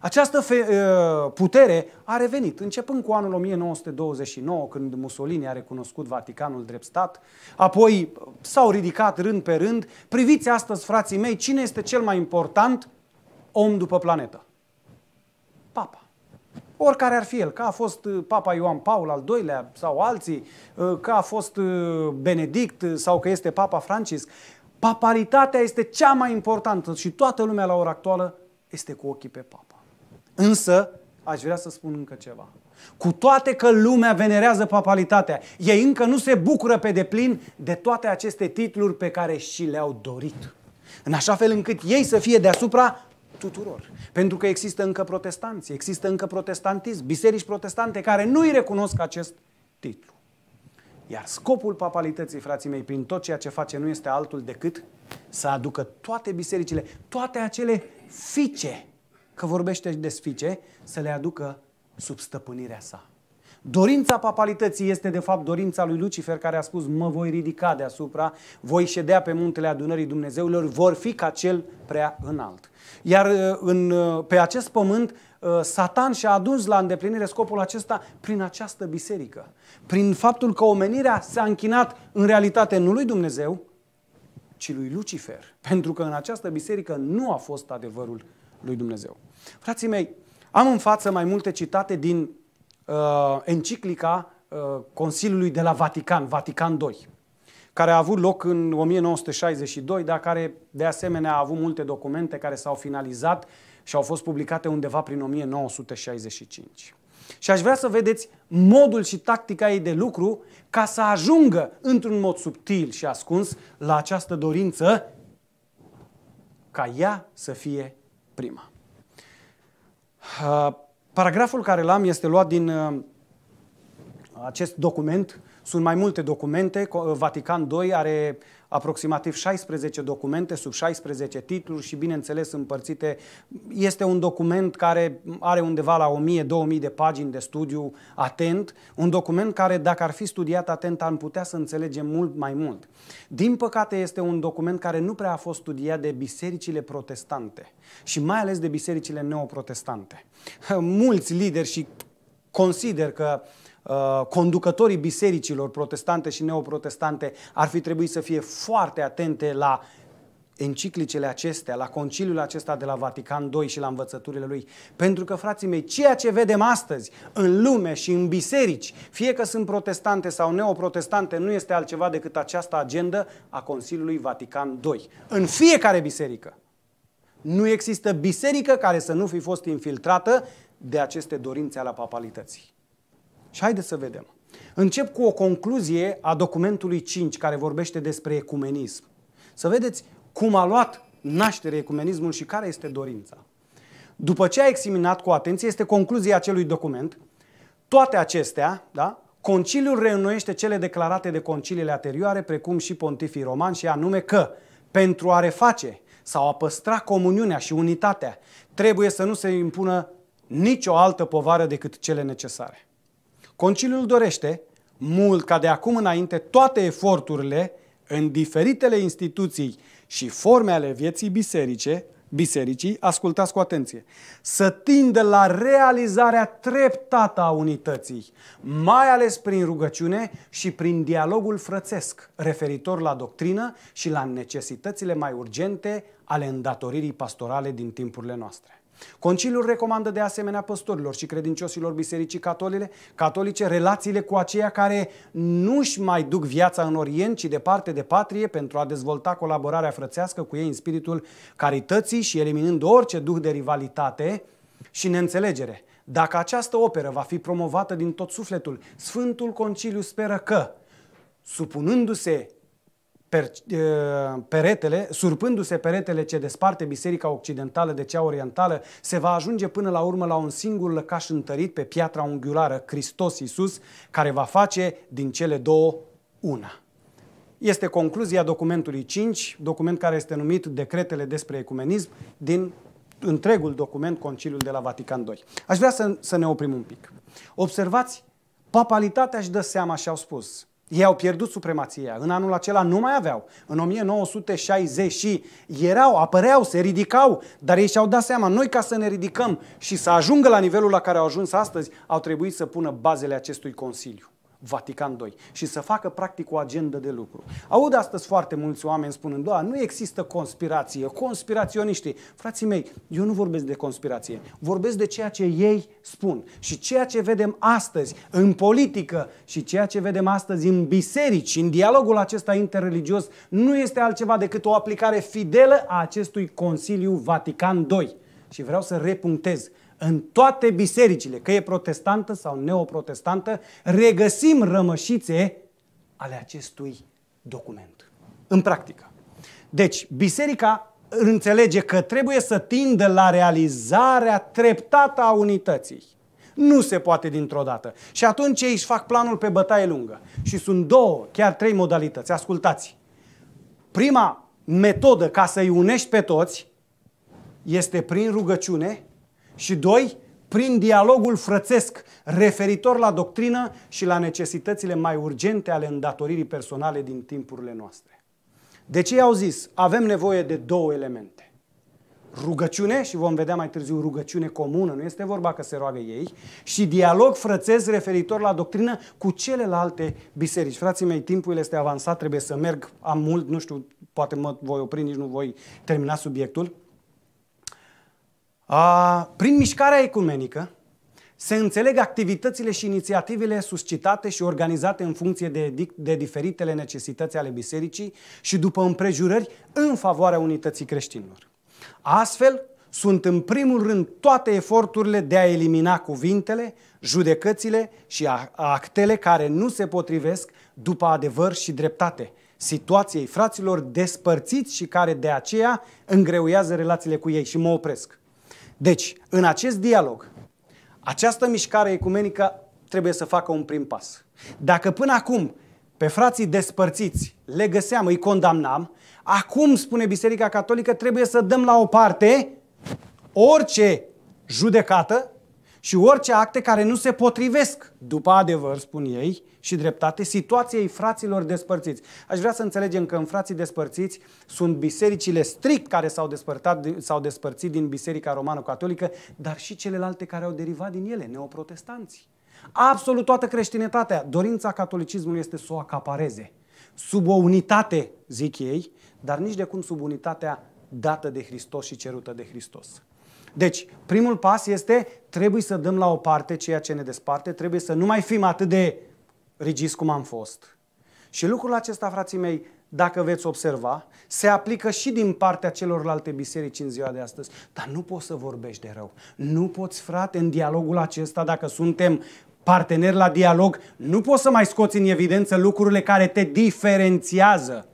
Această uh, putere a revenit, începând cu anul 1929, când Mussolini a recunoscut Vaticanul drept stat, apoi uh, s-au ridicat rând pe rând. Priviți astăzi, frații mei, cine este cel mai important om după planetă? Papa. Oricare ar fi el, că a fost uh, Papa Ioan Paul al II-lea sau alții, că a fost Benedict sau că este Papa Francis. Papalitatea este cea mai importantă și toată lumea la ora actuală este cu ochii pe papa. Însă, aș vrea să spun încă ceva. Cu toate că lumea venerează papalitatea, ei încă nu se bucură pe deplin de toate aceste titluri pe care și le-au dorit. În așa fel încât ei să fie deasupra tuturor. Pentru că există încă protestanți, există încă protestantism, biserici protestante care nu îi recunosc acest titlu. Iar scopul papalității, frații mei, prin tot ceea ce face, nu este altul decât să aducă toate bisericile, toate acele fice, că vorbește de fice, să le aducă sub stăpânirea sa. Dorința papalității este de fapt dorința lui Lucifer care a spus mă voi ridica deasupra, voi ședea pe muntele adunării Dumnezeilor, vor fi ca cel prea înalt. Iar uh, în, uh, pe acest pământ uh, Satan și-a adus la îndeplinire scopul acesta prin această biserică. Prin faptul că omenirea s-a închinat în realitate nu lui Dumnezeu, ci lui Lucifer, pentru că în această biserică nu a fost adevărul lui Dumnezeu. Frații mei, am în față mai multe citate din uh, enciclica uh, Consiliului de la Vatican, Vatican II, care a avut loc în 1962, dar care de asemenea a avut multe documente care s-au finalizat și au fost publicate undeva prin 1965. Și aș vrea să vedeți modul și tactica ei de lucru ca să ajungă într-un mod subtil și ascuns la această dorință ca ea să fie prima. Paragraful care l-am este luat din uh, acest document. Sunt mai multe documente. Uh, Vatican II are aproximativ 16 documente sub 16 titluri și, bineînțeles, împărțite. Este un document care are undeva la 1000-2000 de pagini de studiu atent, un document care, dacă ar fi studiat atent, am putea să înțelegem mult mai mult. Din păcate, este un document care nu prea a fost studiat de bisericile protestante și mai ales de bisericile neoprotestante. Mulți lideri și consider că uh, Uh, conducătorii bisericilor protestante și neoprotestante ar fi trebuit să fie foarte atente la enciclicele acestea, la conciliul acesta de la Vatican II și la învățăturile lui. Pentru că, frații mei, ceea ce vedem astăzi în lume și în biserici, fie că sunt protestante sau neoprotestante, nu este altceva decât această agendă a Consiliului Vatican II. În fiecare biserică. Nu există biserică care să nu fi fost infiltrată de aceste dorințe ale papalității. Și haideți să vedem. Încep cu o concluzie a documentului 5 care vorbește despre ecumenism. Să vedeți cum a luat naștere ecumenismul și care este dorința. După ce a examinat cu atenție, este concluzia acelui document, toate acestea, da, Conciliul reînnoiește cele declarate de conciliile anterioare, precum și pontifii romani, și anume că pentru a reface sau a păstra comuniunea și unitatea, trebuie să nu se impună nicio altă povară decât cele necesare. Conciliul dorește mult ca de acum înainte toate eforturile în diferitele instituții și forme ale vieții biserice, bisericii, ascultați cu atenție, să tindă la realizarea treptată a unității, mai ales prin rugăciune și prin dialogul frățesc referitor la doctrină și la necesitățile mai urgente ale îndatoririi pastorale din timpurile noastre. Conciliul recomandă de asemenea păstorilor și credincioșilor bisericii catolice, catolice relațiile cu aceia care nu-și mai duc viața în Orient, ci departe de patrie pentru a dezvolta colaborarea frățească cu ei în spiritul carității și eliminând orice duh de rivalitate și neînțelegere. Dacă această operă va fi promovată din tot sufletul, Sfântul Conciliu speră că, supunându-se per, peretele, surpându-se peretele ce desparte biserica occidentală de cea orientală, se va ajunge până la urmă la un singur lăcaș întărit pe piatra unghiulară, Hristos Iisus, care va face din cele două una. Este concluzia documentului 5, document care este numit Decretele despre ecumenism, din întregul document Conciliul de la Vatican II. Aș vrea să, să ne oprim un pic. Observați, papalitatea își dă seama și au spus, ei au pierdut supremația. În anul acela nu mai aveau. În 1960 și erau, apăreau, se ridicau, dar ei și-au dat seama, noi ca să ne ridicăm și să ajungă la nivelul la care au ajuns astăzi, au trebuit să pună bazele acestui Consiliu. Vatican II și să facă practic o agendă de lucru. Aud astăzi foarte mulți oameni spunând, da, nu există conspirație, conspiraționiștii. Frații mei, eu nu vorbesc de conspirație, vorbesc de ceea ce ei spun și ceea ce vedem astăzi în politică și ceea ce vedem astăzi în biserici, în dialogul acesta interreligios, nu este altceva decât o aplicare fidelă a acestui Consiliu Vatican II. Și vreau să repunctez, în toate bisericile, că e protestantă sau neoprotestantă, regăsim rămășițe ale acestui document. În practică. Deci, biserica înțelege că trebuie să tindă la realizarea treptată a unității. Nu se poate dintr-o dată. Și atunci ei își fac planul pe bătaie lungă. Și sunt două, chiar trei modalități. Ascultați. Prima metodă ca să-i unești pe toți este prin rugăciune și doi, prin dialogul frățesc referitor la doctrină și la necesitățile mai urgente ale îndatoririi personale din timpurile noastre. Deci ei au zis, avem nevoie de două elemente. Rugăciune, și vom vedea mai târziu rugăciune comună, nu este vorba că se roagă ei, și dialog frățesc referitor la doctrină cu celelalte biserici. Frații mei, timpul este avansat, trebuie să merg, am mult, nu știu, poate mă voi opri, nici nu voi termina subiectul. A, prin mișcarea ecumenică se înțeleg activitățile și inițiativele suscitate și organizate în funcție de, de diferitele necesități ale bisericii și după împrejurări în favoarea unității creștinilor. Astfel, sunt în primul rând toate eforturile de a elimina cuvintele, judecățile și actele care nu se potrivesc după adevăr și dreptate, situației fraților despărțiți și care de aceea îngreuiază relațiile cu ei și mă opresc. Deci, în acest dialog, această mișcare ecumenică trebuie să facă un prim pas. Dacă până acum pe frații despărțiți le găseam, îi condamnam, acum, spune Biserica Catolică, trebuie să dăm la o parte orice judecată și orice acte care nu se potrivesc, după adevăr, spun ei, și dreptate, situației fraților despărțiți. Aș vrea să înțelegem că în frații despărțiți sunt bisericile strict care s-au, despărtat, s-au despărțit din Biserica Romano-Catolică, dar și celelalte care au derivat din ele, neoprotestanții. Absolut toată creștinătatea, dorința catolicismului este să o acapareze. Sub o unitate, zic ei, dar nici de cum sub unitatea dată de Hristos și cerută de Hristos. Deci, primul pas este trebuie să dăm la o parte ceea ce ne desparte, trebuie să nu mai fim atât de rigizi cum am fost. Și lucrul acesta, frații mei, dacă veți observa, se aplică și din partea celorlalte biserici în ziua de astăzi. Dar nu poți să vorbești de rău. Nu poți, frate, în dialogul acesta, dacă suntem parteneri la dialog, nu poți să mai scoți în evidență lucrurile care te diferențiază.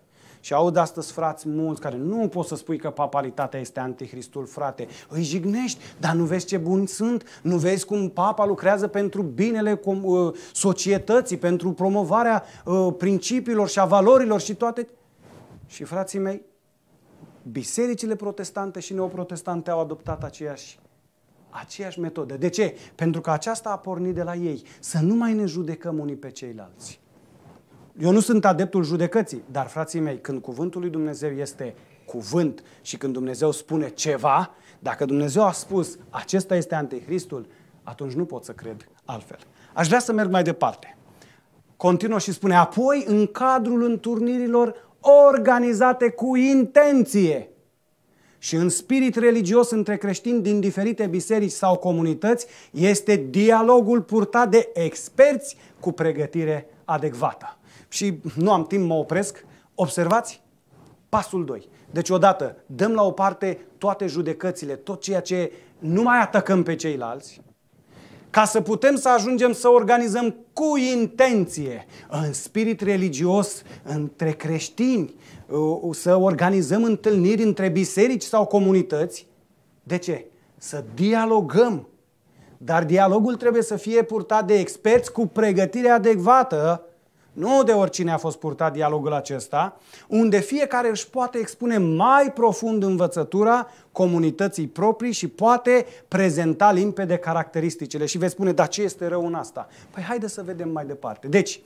Și aud astăzi frați mulți care nu pot să spui că papalitatea este antihristul, frate. Îi jignești, dar nu vezi ce buni sunt? Nu vezi cum papa lucrează pentru binele uh, societății, pentru promovarea uh, principiilor și a valorilor și toate? Și frații mei, bisericile protestante și neoprotestante au adoptat aceeași aceeași metodă. De ce? Pentru că aceasta a pornit de la ei. Să nu mai ne judecăm unii pe ceilalți. Eu nu sunt adeptul judecății, dar, frații mei, când cuvântul lui Dumnezeu este cuvânt și când Dumnezeu spune ceva, dacă Dumnezeu a spus acesta este anticristul, atunci nu pot să cred altfel. Aș vrea să merg mai departe. Continuă și spune, apoi în cadrul înturnirilor organizate cu intenție și în spirit religios între creștini din diferite biserici sau comunități, este dialogul purtat de experți cu pregătire adecvată și nu am timp, mă opresc, observați pasul 2. Deci odată dăm la o parte toate judecățile, tot ceea ce nu mai atacăm pe ceilalți, ca să putem să ajungem să organizăm cu intenție, în spirit religios, între creștini, uh, să organizăm întâlniri între biserici sau comunități. De ce? Să dialogăm. Dar dialogul trebuie să fie purtat de experți cu pregătire adecvată nu de oricine a fost purtat dialogul acesta, unde fiecare își poate expune mai profund învățătura comunității proprii și poate prezenta limpede caracteristicile. Și veți spune, dar ce este rău în asta? Păi haide să vedem mai departe. Deci,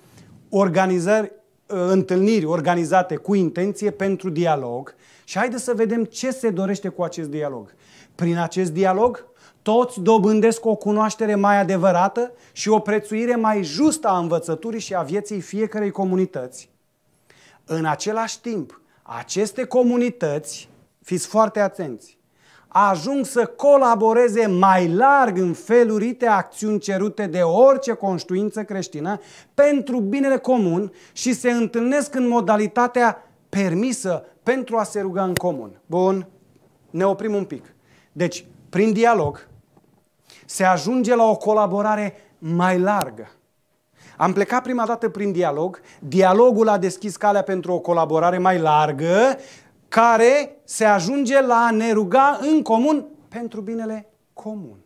organizări ă, întâlniri organizate cu intenție pentru dialog și haideți să vedem ce se dorește cu acest dialog. Prin acest dialog toți dobândesc o cunoaștere mai adevărată și o prețuire mai justă a învățăturii și a vieții fiecarei comunități. În același timp, aceste comunități, fiți foarte atenți, ajung să colaboreze mai larg în felurite acțiuni cerute de orice conștiință creștină pentru binele comun și se întâlnesc în modalitatea permisă pentru a se ruga în comun. Bun, ne oprim un pic. Deci, prin dialog, se ajunge la o colaborare mai largă. Am plecat prima dată prin dialog, dialogul a deschis calea pentru o colaborare mai largă, care se ajunge la a ne ruga în comun pentru binele comun.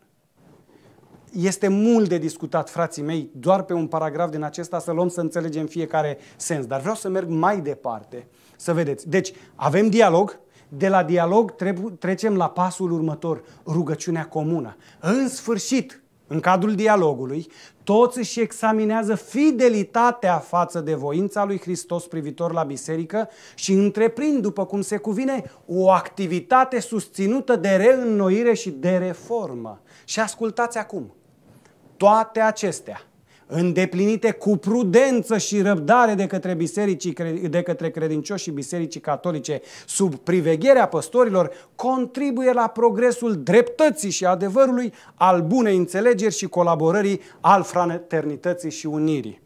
Este mult de discutat, frații mei, doar pe un paragraf din acesta să luăm să înțelegem fiecare sens, dar vreau să merg mai departe, să vedeți. Deci, avem dialog, de la dialog trecem la pasul următor, rugăciunea comună. În sfârșit, în cadrul dialogului, toți își examinează fidelitatea față de voința lui Hristos privitor la biserică și întreprind, după cum se cuvine, o activitate susținută de reînnoire și de reformă. Și ascultați acum, toate acestea îndeplinite cu prudență și răbdare de către, bisericii, de către credincioși și bisericii catolice sub privegherea păstorilor, contribuie la progresul dreptății și adevărului, al bunei înțelegeri și colaborării, al fraternității și unirii.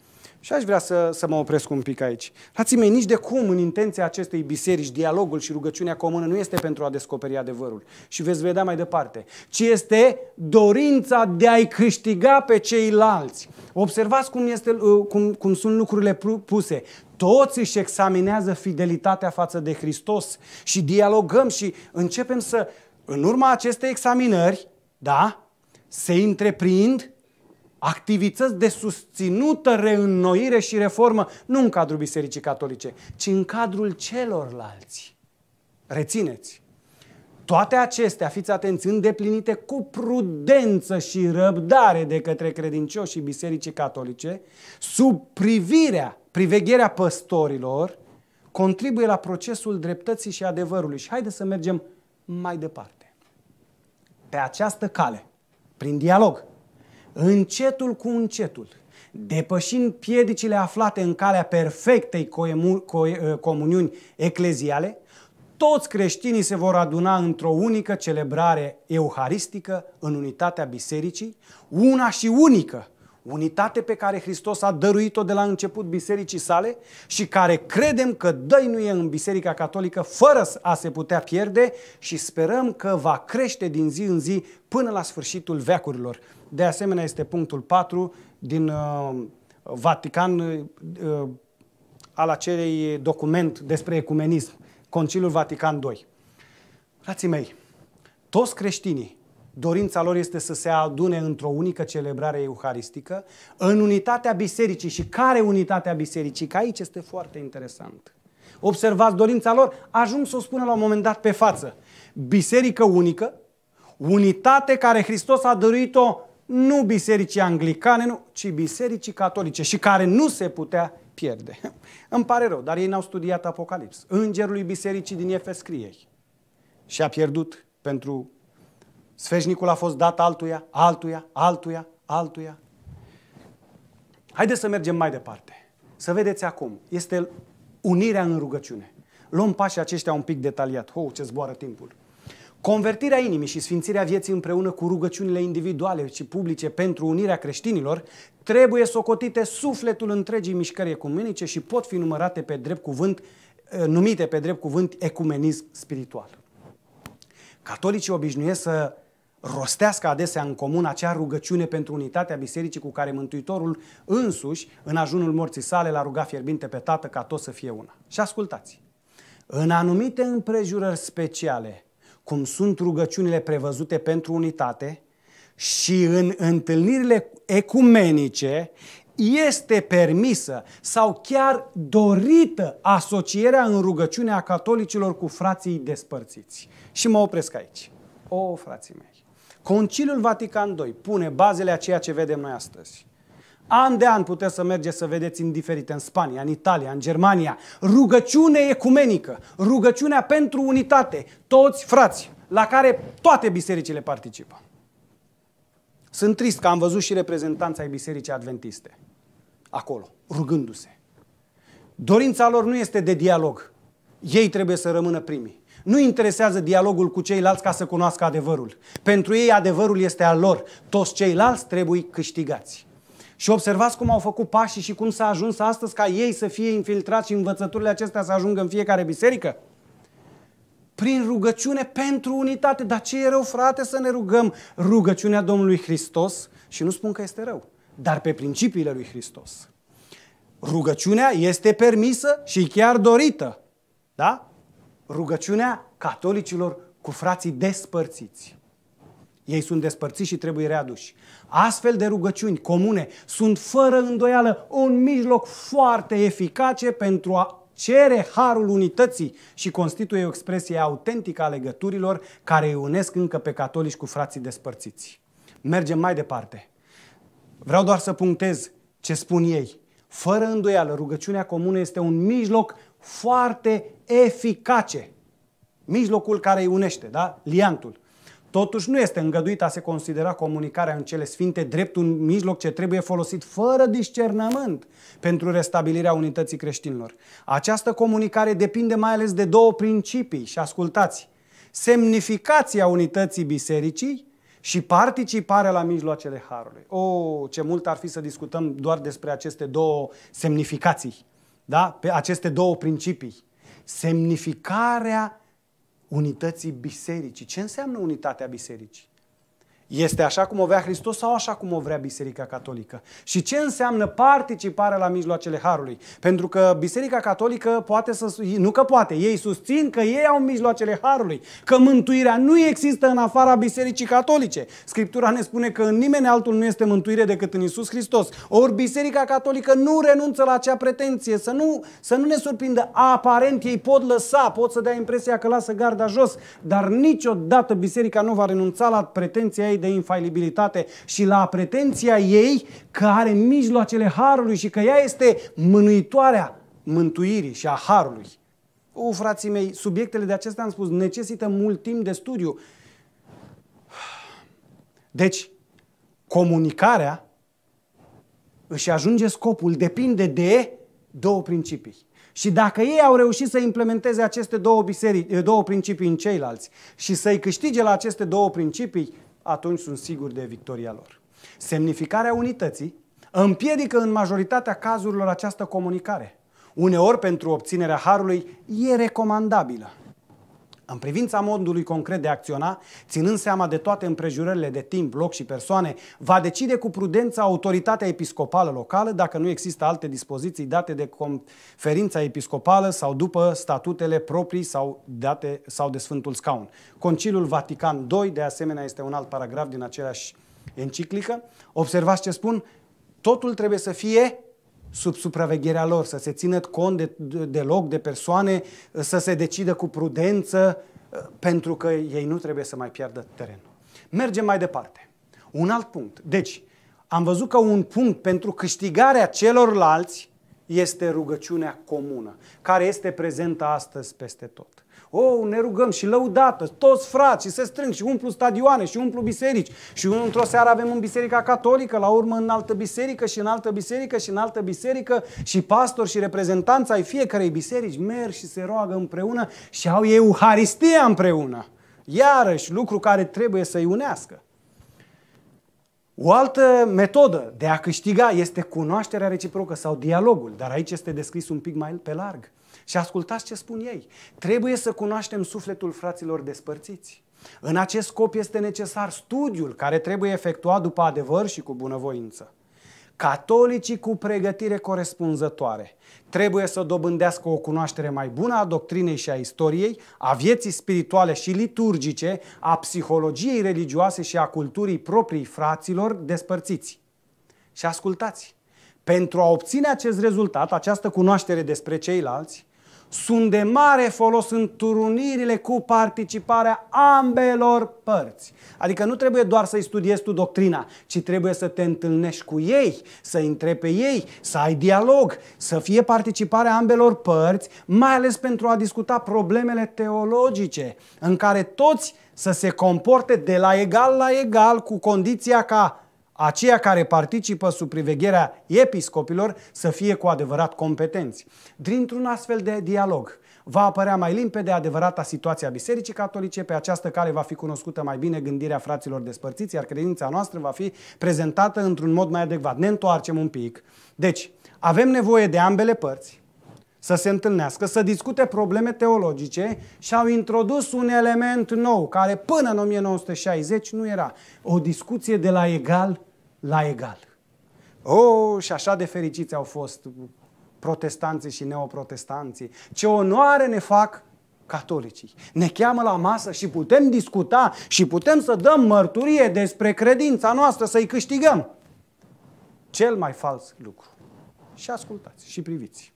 Și aș vrea să, să mă opresc un pic aici. Frații mei, nici de cum în intenția acestei biserici, dialogul și rugăciunea comună nu este pentru a descoperi adevărul. Și veți vedea mai departe. Ci este dorința de a-i câștiga pe ceilalți. Observați cum, este, uh, cum, cum sunt lucrurile puse. Toți își examinează fidelitatea față de Hristos și dialogăm și începem să, în urma acestei examinări, da, se întreprind activități de susținută reînnoire și reformă, nu în cadrul Bisericii Catolice, ci în cadrul celorlalți. Rețineți! Toate acestea, fiți atenți, îndeplinite cu prudență și răbdare de către credincioșii Bisericii Catolice, sub privirea, privegherea păstorilor, contribuie la procesul dreptății și adevărului. Și haideți să mergem mai departe. Pe această cale, prin dialog, încetul cu încetul, depășind piedicile aflate în calea perfectei eh, comuniuni ecleziale, toți creștinii se vor aduna într-o unică celebrare euharistică în unitatea bisericii, una și unică, unitate pe care Hristos a dăruit-o de la început bisericii sale și care credem că dăinuie în Biserica Catolică fără a se putea pierde și sperăm că va crește din zi în zi până la sfârșitul veacurilor. De asemenea este punctul 4 din uh, Vatican uh, uh, al acelei document despre ecumenism, Concilul Vatican II. Frații mei, toți creștinii Dorința lor este să se adune într-o unică celebrare euharistică, în unitatea bisericii. Și care unitatea bisericii? Că aici este foarte interesant. Observați dorința lor, ajung să o spună la un moment dat pe față. Biserică unică, unitate care Hristos a dăruit-o nu bisericii anglicane, nu, ci bisericii catolice și care nu se putea pierde. Îmi pare rău, dar ei n-au studiat Apocalips. Îngerului bisericii din Efes scrie și a pierdut pentru Sfeșnicul a fost dat altuia, altuia, altuia, altuia. Haideți să mergem mai departe. Să vedeți acum. Este unirea în rugăciune. Luăm pașii aceștia un pic detaliat. Oh, ce zboară timpul. Convertirea inimii și sfințirea vieții împreună cu rugăciunile individuale și publice pentru unirea creștinilor trebuie socotite sufletul întregii mișcări ecumenice și pot fi numărate pe drept cuvânt, eh, numite pe drept cuvânt ecumenism spiritual. Catolicii obișnuiesc să rostească adesea în comun acea rugăciune pentru unitatea bisericii cu care Mântuitorul însuși, în ajunul morții sale, l-a rugat fierbinte pe Tată ca tot să fie una. Și ascultați, în anumite împrejurări speciale, cum sunt rugăciunile prevăzute pentru unitate și în întâlnirile ecumenice, este permisă sau chiar dorită asocierea în rugăciunea catolicilor cu frații despărțiți. Și mă opresc aici. O, frații mei, Conciliul Vatican II pune bazele a ceea ce vedem noi astăzi. An de an puteți să mergeți să vedeți în diferite, în Spania, în Italia, în Germania. Rugăciune ecumenică, rugăciunea pentru unitate, toți frați, la care toate bisericile participă. Sunt trist că am văzut și reprezentanța ai Bisericii Adventiste acolo, rugându-se. Dorința lor nu este de dialog. Ei trebuie să rămână primii. Nu interesează dialogul cu ceilalți ca să cunoască adevărul. Pentru ei adevărul este al lor. Toți ceilalți trebuie câștigați. Și observați cum au făcut pașii și cum s-a ajuns astăzi ca ei să fie infiltrați și învățăturile acestea să ajungă în fiecare biserică? Prin rugăciune pentru unitate. Dar ce e rău, frate, să ne rugăm rugăciunea Domnului Hristos? Și nu spun că este rău, dar pe principiile lui Hristos. Rugăciunea este permisă și chiar dorită. Da? rugăciunea catolicilor cu frații despărțiți. Ei sunt despărțiți și trebuie readuși. Astfel de rugăciuni comune sunt fără îndoială un mijloc foarte eficace pentru a cere harul unității și constituie o expresie autentică a legăturilor care îi unesc încă pe catolici cu frații despărțiți. Mergem mai departe. Vreau doar să punctez ce spun ei. Fără îndoială, rugăciunea comună este un mijloc foarte eficace. Mijlocul care îi unește, da? Liantul. Totuși nu este îngăduit a se considera comunicarea în cele sfinte drept un mijloc ce trebuie folosit fără discernământ pentru restabilirea unității creștinilor. Această comunicare depinde mai ales de două principii și ascultați. Semnificația unității bisericii și participarea la mijloacele Harului. O, oh, ce mult ar fi să discutăm doar despre aceste două semnificații da? pe aceste două principii. Semnificarea unității bisericii. Ce înseamnă unitatea bisericii? Este așa cum o vrea Hristos sau așa cum o vrea Biserica Catolică? Și ce înseamnă participarea la mijloacele Harului? Pentru că Biserica Catolică poate să... Nu că poate, ei susțin că ei au mijloacele Harului, că mântuirea nu există în afara Bisericii Catolice. Scriptura ne spune că în nimeni altul nu este mântuire decât în Isus Hristos. Ori Biserica Catolică nu renunță la acea pretenție, să nu, să nu ne surprindă. Aparent ei pot lăsa, pot să dea impresia că lasă garda jos, dar niciodată Biserica nu va renunța la pretenția ei ei de infailibilitate și la pretenția ei că are mijloacele harului și că ea este mânuitoarea mântuirii și a harului. U, frații mei, subiectele de acestea, am spus, necesită mult timp de studiu. Deci, comunicarea își ajunge scopul, depinde de două principii. Și dacă ei au reușit să implementeze aceste două, biserici, două principii în ceilalți și să-i câștige la aceste două principii, atunci sunt siguri de victoria lor. Semnificarea unității împiedică în majoritatea cazurilor această comunicare. Uneori, pentru obținerea harului, e recomandabilă. În privința modului concret de a acționa, ținând seama de toate împrejurările de timp, loc și persoane, va decide cu prudență autoritatea episcopală locală dacă nu există alte dispoziții date de conferința episcopală sau după statutele proprii sau, date, sau de Sfântul Scaun. Concilul Vatican II, de asemenea, este un alt paragraf din aceeași enciclică. Observați ce spun? Totul trebuie să fie sub supravegherea lor, să se țină cont de, de, loc, de persoane, să se decidă cu prudență, uh, pentru că ei nu trebuie să mai piardă terenul. Mergem mai departe. Un alt punct. Deci, am văzut că un punct pentru câștigarea celorlalți este rugăciunea comună, care este prezentă astăzi peste tot. Oh, ne rugăm și lăudată, toți și se strâng și umplu stadioane și umplu biserici. Și într-o seară avem în biserica catolică, la urmă în altă biserică și în altă biserică și în altă biserică și pastori și reprezentanța ai fiecarei biserici merg și se roagă împreună și au euharistia împreună. Iarăși, lucru care trebuie să-i unească. O altă metodă de a câștiga este cunoașterea reciprocă sau dialogul, dar aici este descris un pic mai pe larg. Și ascultați ce spun ei. Trebuie să cunoaștem sufletul fraților despărțiți. În acest scop este necesar studiul care trebuie efectuat după adevăr și cu bunăvoință. Catolicii cu pregătire corespunzătoare trebuie să dobândească o cunoaștere mai bună a doctrinei și a istoriei, a vieții spirituale și liturgice, a psihologiei religioase și a culturii proprii fraților despărțiți. Și ascultați, pentru a obține acest rezultat, această cunoaștere despre ceilalți, sunt de mare folos în turunirile cu participarea ambelor părți. Adică nu trebuie doar să-i studiezi tu doctrina, ci trebuie să te întâlnești cu ei, să intre întrebi pe ei, să ai dialog, să fie participarea ambelor părți, mai ales pentru a discuta problemele teologice, în care toți să se comporte de la egal la egal cu condiția ca aceia care participă sub privegherea episcopilor să fie cu adevărat competenți. Dintr-un astfel de dialog va apărea mai limpede adevărata situația Bisericii Catolice, pe această cale va fi cunoscută mai bine gândirea fraților despărțiți, iar credința noastră va fi prezentată într-un mod mai adecvat. Ne întoarcem un pic. Deci, avem nevoie de ambele părți, să se întâlnească, să discute probleme teologice și au introdus un element nou care până în 1960 nu era. O discuție de la egal la egal. Oh, și așa de fericiți au fost protestanții și neoprotestanții. Ce onoare ne fac catolicii. Ne cheamă la masă și putem discuta și putem să dăm mărturie despre credința noastră, să-i câștigăm. Cel mai fals lucru. Și ascultați și priviți.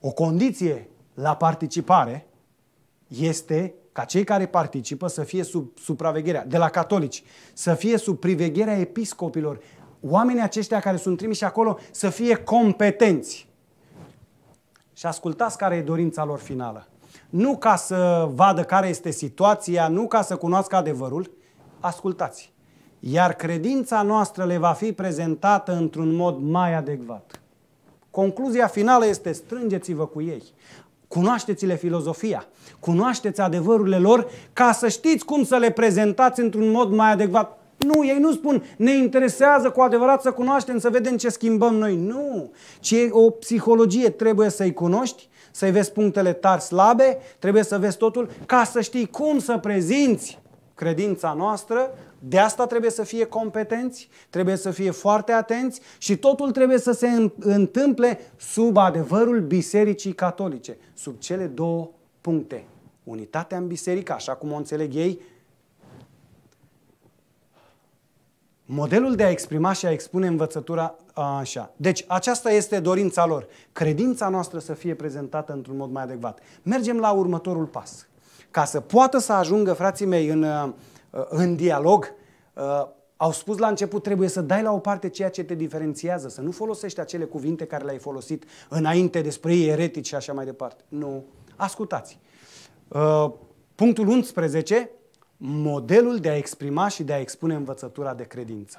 O condiție la participare este ca cei care participă să fie sub supravegherea, de la catolici, să fie sub privegherea episcopilor, oamenii aceștia care sunt trimiși acolo să fie competenți. Și ascultați care e dorința lor finală. Nu ca să vadă care este situația, nu ca să cunoască adevărul, ascultați. Iar credința noastră le va fi prezentată într-un mod mai adecvat. Concluzia finală este strângeți-vă cu ei. Cunoașteți-le filozofia, cunoașteți adevărurile lor ca să știți cum să le prezentați într-un mod mai adecvat. Nu, ei nu spun, ne interesează cu adevărat să cunoaștem, să vedem ce schimbăm noi. Nu, ci e o psihologie, trebuie să-i cunoști, să-i vezi punctele tari slabe, trebuie să vezi totul ca să știi cum să prezinți credința noastră de asta trebuie să fie competenți, trebuie să fie foarte atenți și totul trebuie să se întâmple sub adevărul Bisericii Catolice, sub cele două puncte. Unitatea în biserică, așa cum o înțeleg ei, Modelul de a exprima și a expune învățătura a, așa. Deci aceasta este dorința lor. Credința noastră să fie prezentată într-un mod mai adecvat. Mergem la următorul pas. Ca să poată să ajungă, frații mei, în Uh, în dialog, uh, au spus la început, trebuie să dai la o parte ceea ce te diferențiază, să nu folosești acele cuvinte care le-ai folosit înainte despre ei eretici și așa mai departe. Nu. Ascultați. Uh, punctul 11, modelul de a exprima și de a expune învățătura de credință.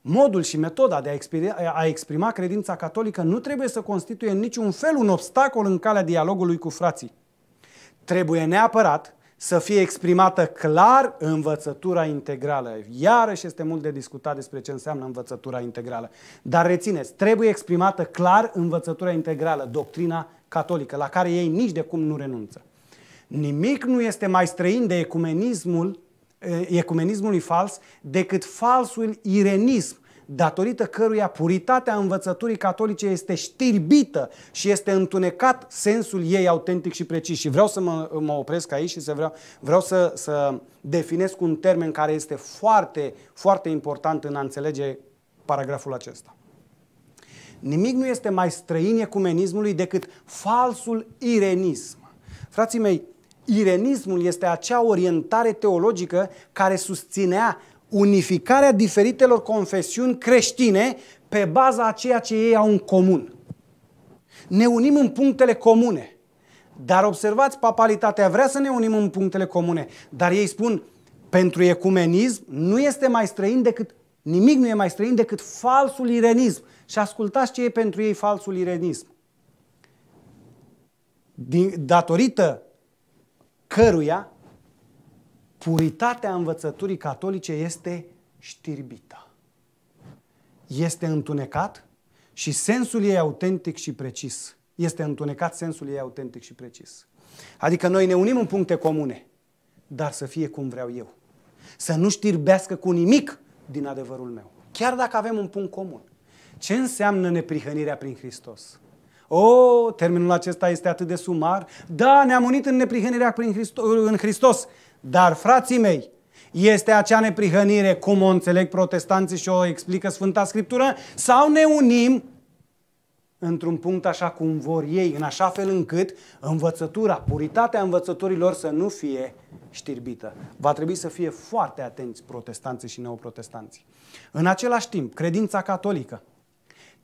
Modul și metoda de a exprima, a exprima credința catolică nu trebuie să constituie în niciun fel un obstacol în calea dialogului cu frații. Trebuie neapărat să fie exprimată clar învățătura integrală. Iarăși este mult de discutat despre ce înseamnă învățătura integrală. Dar rețineți, trebuie exprimată clar învățătura integrală, doctrina catolică, la care ei nici de cum nu renunță. Nimic nu este mai străin de ecumenismul ecumenismului fals decât falsul irenism, datorită căruia puritatea învățăturii catolice este știrbită și este întunecat sensul ei autentic și precis. Și vreau să mă, mă opresc aici și să vreau, vreau să, să definesc un termen care este foarte, foarte important în a înțelege paragraful acesta. Nimic nu este mai străin ecumenismului decât falsul irenism. Frații mei, irenismul este acea orientare teologică care susținea unificarea diferitelor confesiuni creștine pe baza a ceea ce ei au în comun. Ne unim în punctele comune. Dar observați, papalitatea vrea să ne unim în punctele comune, dar ei spun, pentru ecumenism nu este mai străin decât, nimic nu e mai străin decât falsul irenism. Și ascultați ce e pentru ei falsul irenism. Din, datorită căruia puritatea învățăturii catolice este știrbită. Este întunecat și sensul ei autentic și precis. Este întunecat sensul ei autentic și precis. Adică noi ne unim în puncte comune, dar să fie cum vreau eu. Să nu știrbească cu nimic din adevărul meu. Chiar dacă avem un punct comun. Ce înseamnă neprihănirea prin Hristos? O, oh, termenul acesta este atât de sumar. Da, ne-am unit în neprihănirea prin Hristos, în Hristos, dar, frații mei, este acea neprihănire, cum o înțeleg protestanții și o explică Sfânta Scriptură, sau ne unim într-un punct așa cum vor ei, în așa fel încât învățătura, puritatea învățătorilor să nu fie știrbită. Va trebui să fie foarte atenți protestanții și neoprotestanții. În același timp, credința catolică,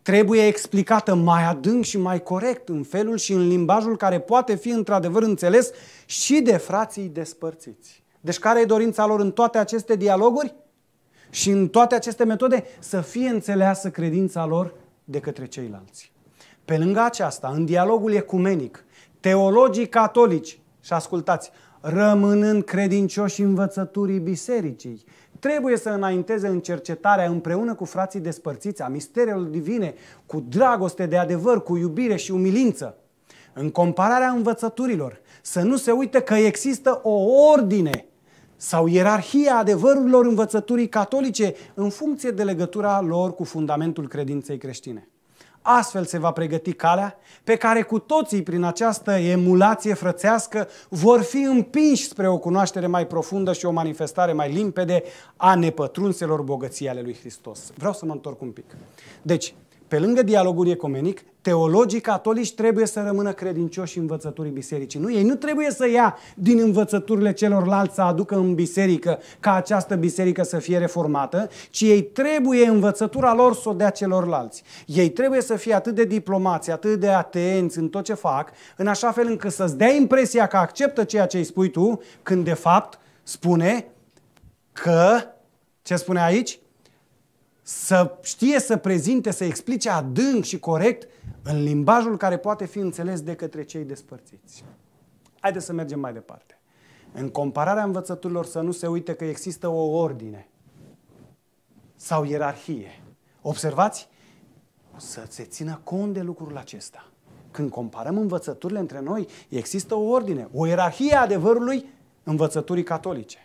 trebuie explicată mai adânc și mai corect, în felul și în limbajul care poate fi într-adevăr înțeles și de frații despărțiți. Deci care e dorința lor în toate aceste dialoguri și în toate aceste metode? Să fie înțeleasă credința lor de către ceilalți. Pe lângă aceasta, în dialogul ecumenic, teologii catolici, și ascultați, rămânând credincioși învățăturii bisericii, trebuie să înainteze în cercetarea împreună cu frații despărțiți a misterelor divine, cu dragoste de adevăr, cu iubire și umilință. În compararea învățăturilor, să nu se uite că există o ordine sau ierarhia adevărurilor învățăturii catolice în funcție de legătura lor cu fundamentul credinței creștine. Astfel se va pregăti calea pe care cu toții prin această emulație frățească vor fi împinși spre o cunoaștere mai profundă și o manifestare mai limpede a nepătrunselor bogății ale lui Hristos. Vreau să mă întorc un pic. Deci, pe lângă dialogul ecumenic, teologii catolici trebuie să rămână credincioși învățăturii bisericii. Nu, ei nu trebuie să ia din învățăturile celorlalți să aducă în biserică ca această biserică să fie reformată, ci ei trebuie învățătura lor să o dea celorlalți. Ei trebuie să fie atât de diplomați, atât de atenți în tot ce fac, în așa fel încât să-ți dea impresia că acceptă ceea ce îi spui tu, când de fapt spune că, ce spune aici? să știe să prezinte, să explice adânc și corect în limbajul care poate fi înțeles de către cei despărțiți. Haideți să mergem mai departe. În compararea învățăturilor să nu se uite că există o ordine sau ierarhie. Observați? Să se țină cont de lucrul acesta. Când comparăm învățăturile între noi, există o ordine, o ierarhie a adevărului învățăturii catolice.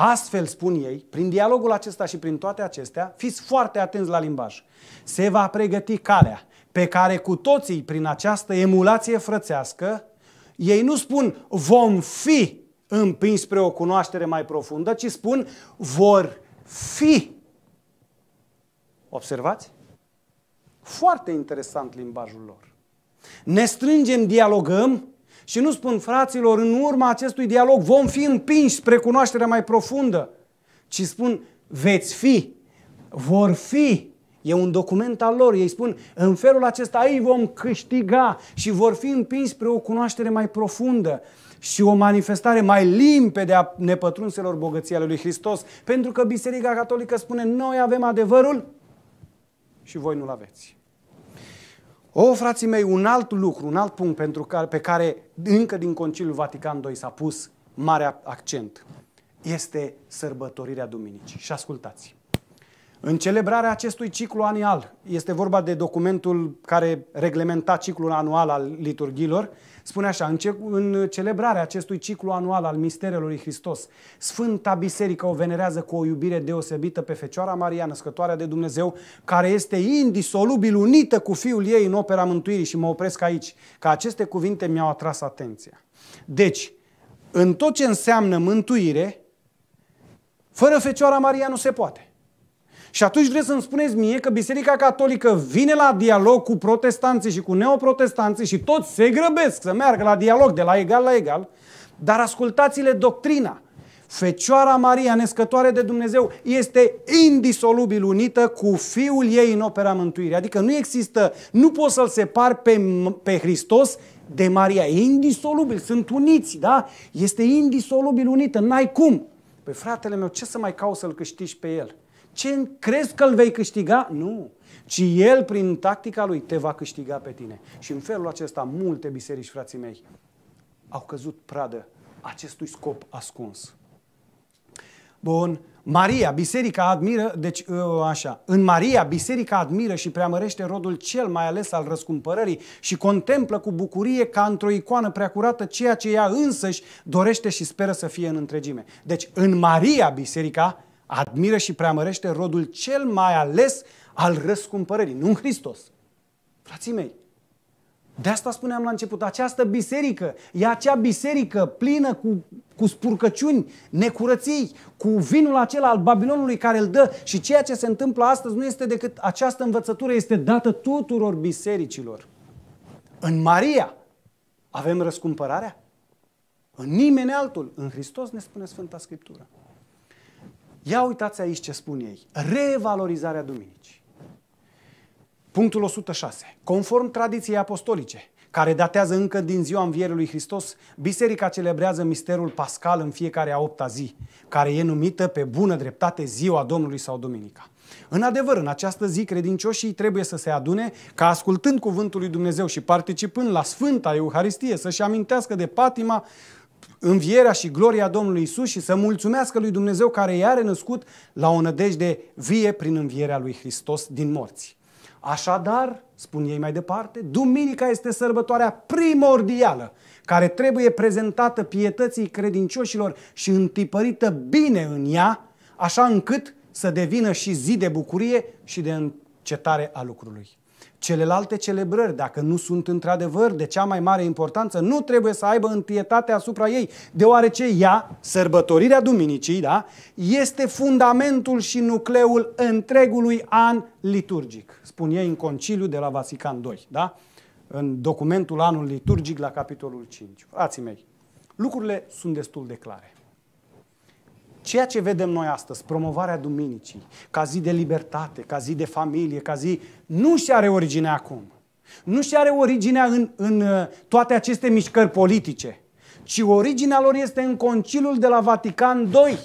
Astfel spun ei, prin dialogul acesta și prin toate acestea, fiți foarte atenți la limbaj. Se va pregăti calea pe care cu toții, prin această emulație frățească, ei nu spun vom fi împinși spre o cunoaștere mai profundă, ci spun vor fi. Observați? Foarte interesant limbajul lor. Ne strângem, dialogăm și nu spun, fraților, în urma acestui dialog vom fi împinși spre cunoașterea mai profundă, ci spun, veți fi, vor fi. E un document al lor. Ei spun, în felul acesta ei vom câștiga și vor fi împinși spre o cunoaștere mai profundă și o manifestare mai limpede a nepătrunselor bogății ale lui Hristos. Pentru că Biserica Catolică spune, noi avem adevărul și voi nu-l aveți. O, frații mei, un alt lucru, un alt punct pentru care, pe care încă din Conciliul Vatican II s-a pus mare accent este sărbătorirea Duminicii. Și ascultați. În celebrarea acestui ciclu anual, este vorba de documentul care reglementa ciclul anual al liturghilor, Spune așa, în, ce, în celebrarea acestui ciclu anual al misterelor lui Hristos, Sfânta Biserică o venerează cu o iubire deosebită pe Fecioara Maria, născătoarea de Dumnezeu, care este indisolubil unită cu Fiul ei în opera mântuirii și mă opresc aici, că aceste cuvinte mi-au atras atenția. Deci, în tot ce înseamnă mântuire, fără Fecioara Maria nu se poate. Și atunci vreți să-mi spuneți mie că Biserica Catolică vine la dialog cu protestanții și cu neoprotestanții și toți se grăbesc să meargă la dialog de la egal la egal, dar ascultați-le doctrina. Fecioara Maria, nescătoare de Dumnezeu, este indisolubil unită cu Fiul ei în opera mântuirii. Adică nu există, nu poți să-L separi pe, pe Hristos de Maria. E indisolubil, sunt uniți, da? Este indisolubil unită, n-ai cum. Păi fratele meu, ce să mai cauți să-L câștigi pe El? ce crezi că îl vei câștiga? Nu. Ci el, prin tactica lui, te va câștiga pe tine. Și în felul acesta, multe biserici, frații mei, au căzut pradă acestui scop ascuns. Bun. Maria, biserica admiră, deci ă, așa, în Maria, biserica admiră și preamărește rodul cel mai ales al răscumpărării și contemplă cu bucurie ca într-o icoană preacurată ceea ce ea însăși dorește și speră să fie în întregime. Deci în Maria, biserica admiră și preamărește rodul cel mai ales al răscumpărării, nu în Hristos. Frații mei, de asta spuneam la început, această biserică e acea biserică plină cu, cu spurcăciuni, necurății, cu vinul acela al Babilonului care îl dă și ceea ce se întâmplă astăzi nu este decât această învățătură, este dată tuturor bisericilor. În Maria avem răscumpărarea? În nimeni altul, în Hristos ne spune Sfânta Scriptură. Ia uitați aici ce spun ei. Revalorizarea duminicii. Punctul 106. Conform tradiției apostolice, care datează încă din ziua învierii lui Hristos, biserica celebrează misterul pascal în fiecare a opta zi, care e numită pe bună dreptate ziua Domnului sau Duminica. În adevăr, în această zi, credincioșii trebuie să se adune ca ascultând cuvântul lui Dumnezeu și participând la Sfânta Euharistie să-și amintească de patima învierea și gloria Domnului Isus și să mulțumească lui Dumnezeu care i-a renăscut la o nădejde vie prin învierea lui Hristos din morți. Așadar, spun ei mai departe, duminica este sărbătoarea primordială care trebuie prezentată pietății credincioșilor și întipărită bine în ea, așa încât să devină și zi de bucurie și de încetare a lucrului. Celelalte celebrări, dacă nu sunt într-adevăr de cea mai mare importanță, nu trebuie să aibă întietate asupra ei, deoarece ea, sărbătorirea Duminicii, da, este fundamentul și nucleul întregului an liturgic, spun ei în conciliu de la Vatican II, da? în documentul anul liturgic la capitolul 5. Frații mei, lucrurile sunt destul de clare. Ceea ce vedem noi astăzi, promovarea Duminicii, ca zi de libertate, ca zi de familie, ca zi, nu și are originea acum. Nu și are originea în, în uh, toate aceste mișcări politice, ci originea lor este în Concilul de la Vatican II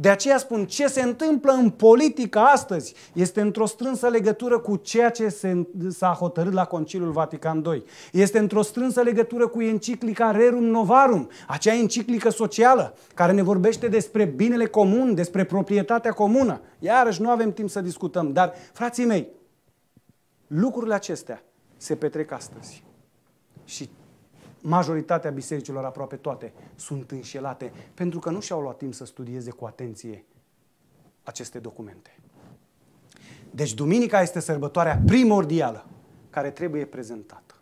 de aceea spun, ce se întâmplă în politică astăzi este într-o strânsă legătură cu ceea ce se, s-a hotărât la Conciliul Vatican II. Este într-o strânsă legătură cu enciclica Rerum Novarum, acea enciclică socială care ne vorbește despre binele comun, despre proprietatea comună. Iarăși nu avem timp să discutăm, dar, frații mei, lucrurile acestea se petrec astăzi. Și majoritatea bisericilor, aproape toate, sunt înșelate pentru că nu și-au luat timp să studieze cu atenție aceste documente. Deci duminica este sărbătoarea primordială care trebuie prezentată.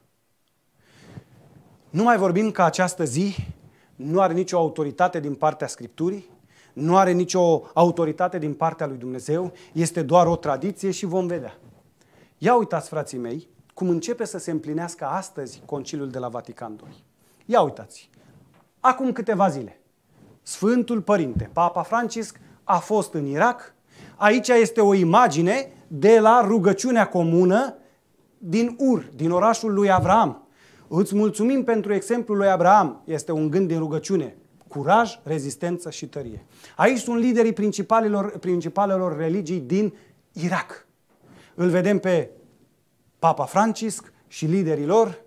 Nu mai vorbim că această zi nu are nicio autoritate din partea Scripturii, nu are nicio autoritate din partea lui Dumnezeu, este doar o tradiție și vom vedea. Ia uitați, frații mei, cum începe să se împlinească astăzi Conciliul de la Vatican II. Ia uitați, acum câteva zile, Sfântul Părinte, Papa Francisc, a fost în Irak. Aici este o imagine de la rugăciunea comună din Ur, din orașul lui Avram. Îți mulțumim pentru exemplul lui Abraham. Este un gând din rugăciune. Curaj, rezistență și tărie. Aici sunt liderii principalelor, principalelor religii din Irak. Îl vedem pe Papa Francisc și liderii lor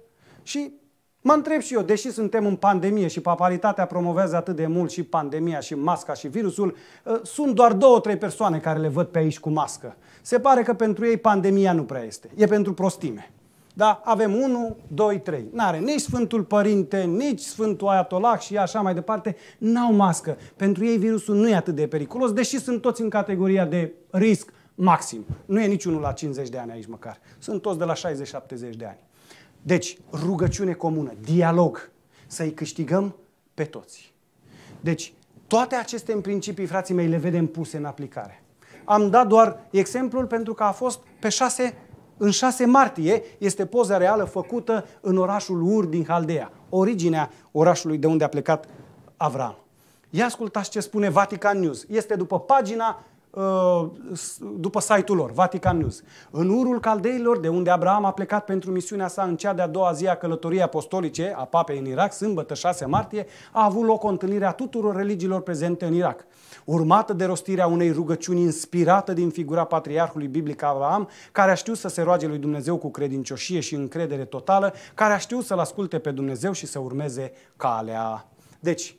și mă întreb și eu, deși suntem în pandemie și papalitatea promovează atât de mult și pandemia și masca și virusul, ă, sunt doar două, trei persoane care le văd pe aici cu mască. Se pare că pentru ei pandemia nu prea este, e pentru prostime. Da? Avem 1, 2, 3. N-are nici Sfântul Părinte, nici Sfântul Ayatollah și așa mai departe. N-au mască. Pentru ei virusul nu e atât de periculos, deși sunt toți în categoria de risc Maxim. Nu e niciunul la 50 de ani aici măcar. Sunt toți de la 60-70 de ani. Deci, rugăciune comună, dialog, să-i câștigăm pe toți. Deci, toate aceste în principii, frații mei, le vedem puse în aplicare. Am dat doar exemplul pentru că a fost pe 6, în 6 martie, este poza reală făcută în orașul Ur din Haldea, originea orașului de unde a plecat Avram. Ia ascultați ce spune Vatican News. Este după pagina Uh, după site-ul lor, Vatican News. În urul caldeilor, de unde Abraham a plecat pentru misiunea sa în cea de-a doua zi a călătoriei apostolice a papei în Irak, sâmbătă 6 martie, a avut loc o întâlnire a tuturor religiilor prezente în Irak, urmată de rostirea unei rugăciuni inspirată din figura patriarhului biblic Abraham, care a știut să se roage lui Dumnezeu cu credincioșie și încredere totală, care a știut să-L asculte pe Dumnezeu și să urmeze calea. Deci,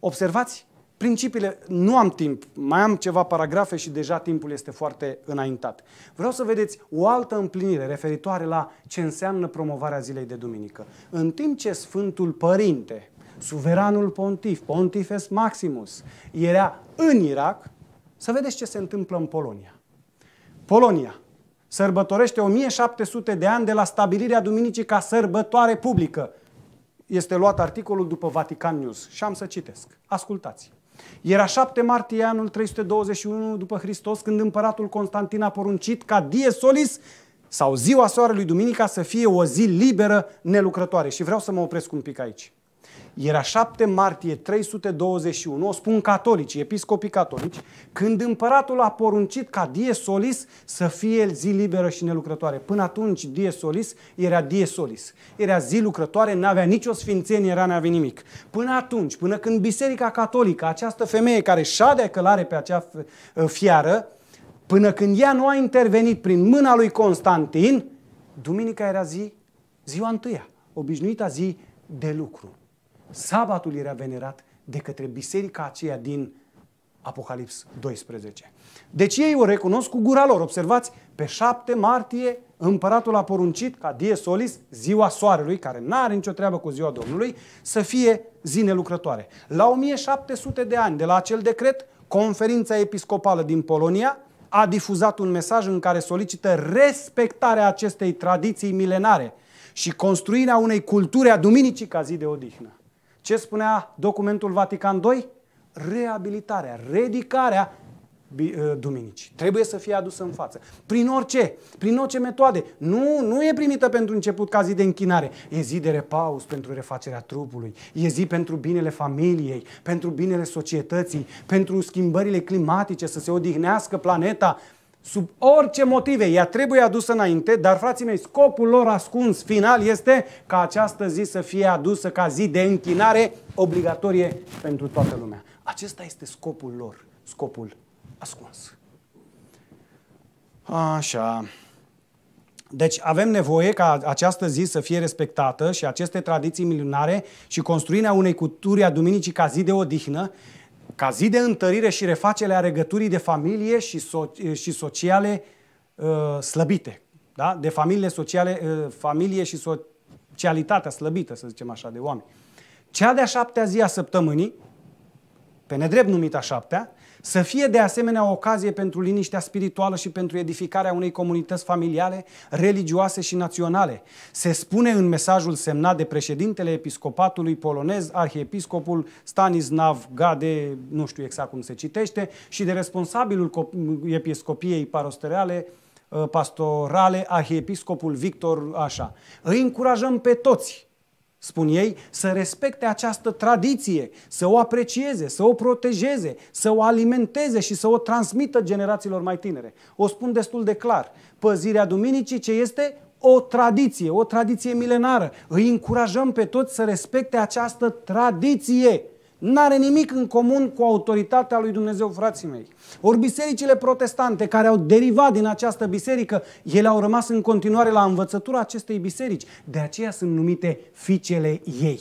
observați principiile, nu am timp, mai am ceva paragrafe și deja timpul este foarte înaintat. Vreau să vedeți o altă împlinire referitoare la ce înseamnă promovarea zilei de duminică. În timp ce Sfântul Părinte, suveranul pontif, Pontifes Maximus, era în Irak, să vedeți ce se întâmplă în Polonia. Polonia sărbătorește 1700 de ani de la stabilirea Duminicii ca sărbătoare publică. Este luat articolul după Vatican News și am să citesc. Ascultați. Era 7 martie anul 321 după Hristos când împăratul Constantin a poruncit ca die solis sau ziua soarelui duminica să fie o zi liberă, nelucrătoare. Și vreau să mă opresc un pic aici. Era 7 martie 321, o spun catolici, episcopii catolici, când împăratul a poruncit ca die solis să fie zi liberă și nelucrătoare. Până atunci die solis era die solis. Era zi lucrătoare, n-avea nicio sfințenie, era n-avea nimic. Până atunci, până când Biserica Catolică, această femeie care șade călare pe acea fiară, până când ea nu a intervenit prin mâna lui Constantin, duminica era zi, ziua întâia, obișnuita zi de lucru sabatul era venerat de către biserica aceea din Apocalips 12. Deci ei o recunosc cu gura lor. Observați, pe 7 martie împăratul a poruncit ca die solis, ziua soarelui, care nu are nicio treabă cu ziua Domnului, să fie zi lucrătoare. La 1700 de ani de la acel decret, conferința episcopală din Polonia a difuzat un mesaj în care solicită respectarea acestei tradiții milenare și construirea unei culturi a duminicii ca zi de odihnă. Ce spunea documentul Vatican II? Reabilitarea, ridicarea eh, duminicii. Trebuie să fie adusă în față. Prin orice, prin orice metode. Nu, nu e primită pentru început ca zi de închinare. E zi de repaus pentru refacerea trupului. E zi pentru binele familiei, pentru binele societății, pentru schimbările climatice, să se odihnească planeta, Sub orice motive, ea trebuie adusă înainte, dar frații mei, scopul lor ascuns final este ca această zi să fie adusă ca zi de închinare obligatorie pentru toată lumea. Acesta este scopul lor, scopul ascuns. Așa. Deci avem nevoie ca această zi să fie respectată și aceste tradiții milionare și construirea unei culturi a duminicii ca zi de odihnă ca zi de întărire și refacere a regăturii de familie și, so- și sociale uh, slăbite. Da? De familie sociale, uh, familie și socialitatea slăbită, să zicem așa, de oameni. Cea de-a șaptea zi a săptămânii, pe nedrept numită a șaptea, să fie de asemenea o ocazie pentru liniștea spirituală și pentru edificarea unei comunități familiale, religioase și naționale. Se spune în mesajul semnat de președintele episcopatului polonez, arhiepiscopul Stanislav Gade, nu știu exact cum se citește, și de responsabilul episcopiei parostereale, ă, pastorale, arhiepiscopul Victor, așa. Îi încurajăm pe toți spun ei, să respecte această tradiție, să o aprecieze, să o protejeze, să o alimenteze și să o transmită generațiilor mai tinere. O spun destul de clar. Păzirea duminicii ce este o tradiție, o tradiție milenară. Îi încurajăm pe toți să respecte această tradiție N-are nimic în comun cu autoritatea lui Dumnezeu, frații mei. Ori bisericile protestante care au derivat din această biserică, ele au rămas în continuare la învățătura acestei biserici. De aceea sunt numite ficele ei